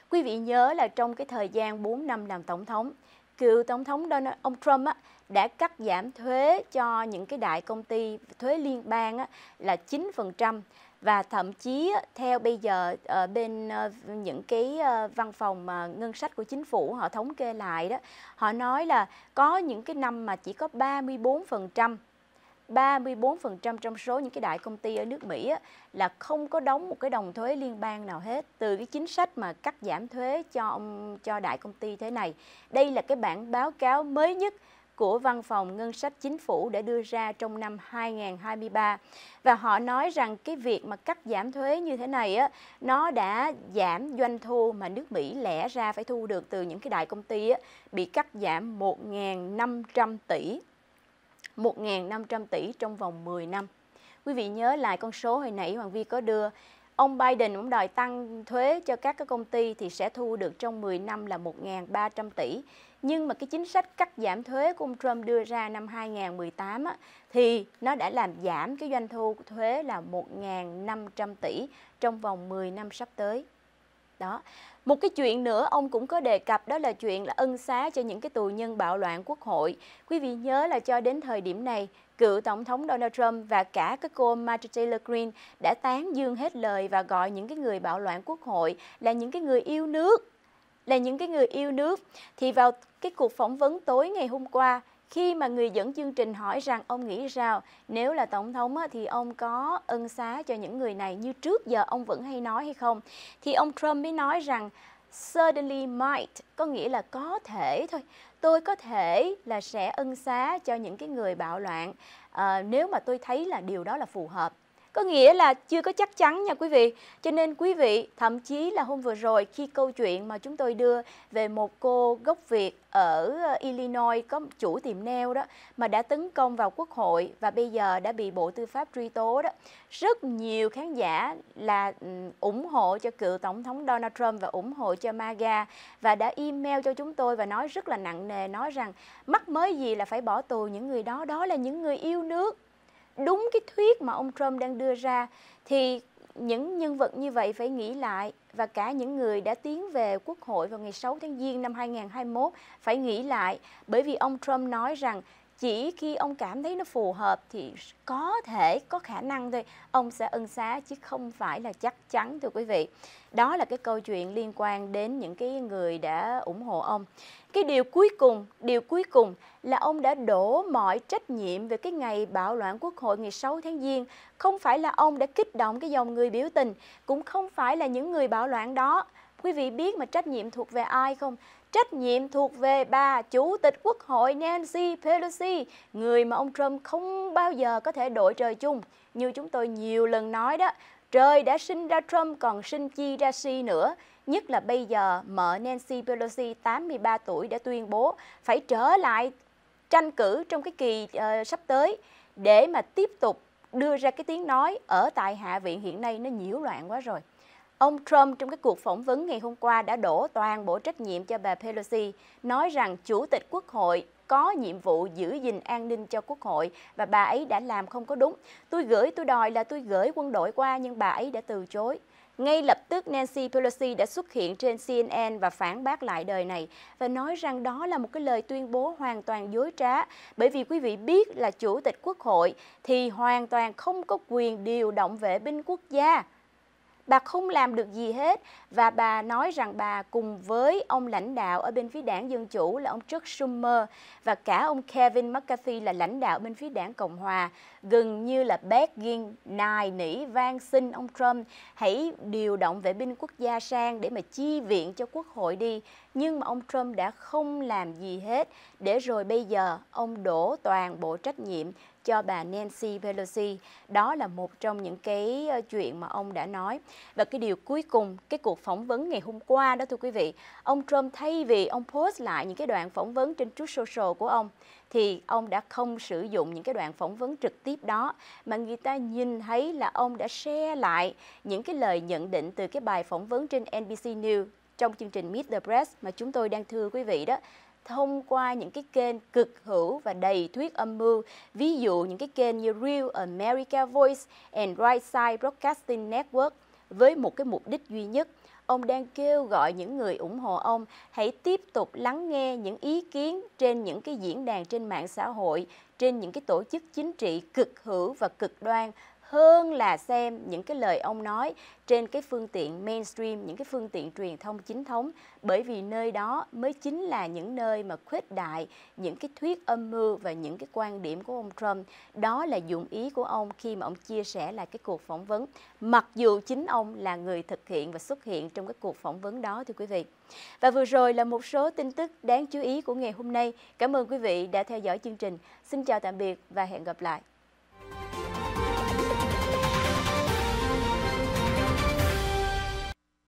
Quý vị nhớ là trong cái thời gian 4 năm làm tổng thống, cựu tổng thống Donald ông Trump á, đã cắt giảm thuế cho những cái đại công ty thuế liên bang á, là 9%, và thậm chí theo bây giờ ờ, bên ờ, những cái ờ, văn phòng mà ngân sách của chính phủ họ thống kê lại đó họ nói là có những cái năm mà chỉ có 34% 34% trong số những cái đại công ty ở nước Mỹ là không có đóng một cái đồng thuế liên bang nào hết từ cái chính sách mà cắt giảm thuế cho cho đại công ty thế này. Đây là cái bản báo cáo mới nhất của Văn phòng Ngân sách Chính phủ đã đưa ra trong năm 2023 và họ nói rằng cái việc mà cắt giảm thuế như thế này á nó đã giảm doanh thu mà nước Mỹ lẽ ra phải thu được từ những cái đại công ty á, bị cắt giảm 1.500 tỷ 1.500 tỷ trong vòng 10 năm. Quý vị nhớ lại con số hồi nãy Hoàng Vi có đưa Ông Biden cũng đòi tăng thuế cho các cái công ty thì sẽ thu được trong 10 năm là 1.300 tỷ nhưng mà cái chính sách cắt giảm thuế của ông Trump đưa ra năm 2018 á, thì nó đã làm giảm cái doanh thu thuế là 1.500 tỷ trong vòng 10 năm sắp tới. Đó. Một cái chuyện nữa ông cũng có đề cập đó là chuyện là ân xá cho những cái tù nhân bạo loạn quốc hội. Quý vị nhớ là cho đến thời điểm này, cựu tổng thống Donald Trump và cả cái cô Marjorie Taylor Greene đã tán dương hết lời và gọi những cái người bạo loạn quốc hội là những cái người yêu nước là những cái người yêu nước thì vào cái cuộc phỏng vấn tối ngày hôm qua khi mà người dẫn chương trình hỏi rằng ông nghĩ sao nếu là tổng thống thì ông có ân xá cho những người này như trước giờ ông vẫn hay nói hay không thì ông Trump mới nói rằng suddenly might có nghĩa là có thể thôi tôi có thể là sẽ ân xá cho những cái người bạo loạn à, nếu mà tôi thấy là điều đó là phù hợp có nghĩa là chưa có chắc chắn nha quý vị. Cho nên quý vị, thậm chí là hôm vừa rồi khi câu chuyện mà chúng tôi đưa về một cô gốc Việt ở ờ, Illinois có chủ tiệm nail đó mà đã tấn công vào quốc hội và bây giờ đã bị Bộ Tư pháp truy tố đó. Rất nhiều khán giả là ừ, ủng hộ cho cựu Tổng thống Donald Trump và ủng hộ cho MAGA và đã email cho chúng tôi và nói rất là nặng nề, nói rằng mắc mới gì là phải bỏ tù những người đó, đó là những người yêu nước, đúng cái thuyết mà ông Trump đang đưa ra thì những nhân vật như vậy phải nghĩ lại và cả những người đã tiến về Quốc hội vào ngày 6 tháng Giêng năm 2021 phải nghĩ lại bởi vì ông Trump nói rằng chỉ khi ông cảm thấy nó phù hợp thì có thể có khả năng thôi ông sẽ ân xá chứ không phải là chắc chắn thưa quý vị đó là cái câu chuyện liên quan đến những cái người đã ủng hộ ông cái điều cuối cùng, điều cuối cùng là ông đã đổ mọi trách nhiệm về cái ngày bạo loạn quốc hội ngày 6 tháng Giêng. Không phải là ông đã kích động cái dòng người biểu tình, cũng không phải là những người bạo loạn đó. Quý vị biết mà trách nhiệm thuộc về ai không? Trách nhiệm thuộc về bà Chủ tịch Quốc hội Nancy Pelosi, người mà ông Trump không bao giờ có thể đổi trời chung. Như chúng tôi nhiều lần nói đó, trời đã sinh ra Trump còn sinh chi ra si nữa nhất là bây giờ mợ Nancy Pelosi 83 tuổi đã tuyên bố phải trở lại tranh cử trong cái kỳ uh, sắp tới để mà tiếp tục đưa ra cái tiếng nói ở tại Hạ viện hiện nay nó nhiễu loạn quá rồi. Ông Trump trong cái cuộc phỏng vấn ngày hôm qua đã đổ toàn bộ trách nhiệm cho bà Pelosi, nói rằng Chủ tịch Quốc hội có nhiệm vụ giữ gìn an ninh cho quốc hội và bà ấy đã làm không có đúng. Tôi gửi, tôi đòi là tôi gửi quân đội qua nhưng bà ấy đã từ chối. Ngay lập tức Nancy Pelosi đã xuất hiện trên CNN và phản bác lại đời này và nói rằng đó là một cái lời tuyên bố hoàn toàn dối trá bởi vì quý vị biết là chủ tịch quốc hội thì hoàn toàn không có quyền điều động vệ binh quốc gia bà không làm được gì hết và bà nói rằng bà cùng với ông lãnh đạo ở bên phía đảng Dân Chủ là ông Chuck Schumer và cả ông Kevin McCarthy là lãnh đạo bên phía đảng Cộng Hòa gần như là begging, nài nỉ, van xin ông Trump hãy điều động vệ binh quốc gia sang để mà chi viện cho quốc hội đi nhưng mà ông Trump đã không làm gì hết để rồi bây giờ ông đổ toàn bộ trách nhiệm cho bà Nancy Pelosi. Đó là một trong những cái ờ, chuyện mà ông đã nói. Và cái điều cuối cùng, cái cuộc phỏng vấn ngày hôm qua đó thưa quý vị, ông Trump thay vì ông post lại những cái đoạn phỏng vấn trên Truth Social của ông thì ông đã không sử dụng những cái đoạn phỏng vấn trực tiếp đó mà người ta nhìn thấy là ông đã share lại những cái lời nhận định từ cái bài phỏng vấn trên NBC News trong chương trình Meet the Press mà chúng tôi đang thưa quý vị đó thông qua những cái kênh cực hữu và đầy thuyết âm mưu. Ví dụ những cái kênh như Real America Voice and Right Side Broadcasting Network với một cái mục đích duy nhất. Ông đang kêu gọi những người ủng hộ ông hãy tiếp tục lắng nghe những ý kiến trên những cái diễn đàn trên mạng xã hội, trên những cái tổ chức chính trị cực hữu và cực đoan hơn là xem những cái lời ông nói trên cái phương tiện mainstream, những cái phương tiện truyền thông chính thống bởi vì nơi đó mới chính là những nơi mà khuếch đại những cái thuyết âm mưu và những cái quan điểm của ông Trump. Đó là dụng ý của ông khi mà ông chia sẻ lại cái cuộc phỏng vấn. Mặc dù chính ông là người thực hiện và xuất hiện trong cái cuộc phỏng vấn đó thưa quý vị. Và vừa rồi là một số tin tức đáng chú ý của ngày hôm nay. Cảm ơn quý vị đã theo dõi chương trình. Xin chào tạm biệt và hẹn gặp lại.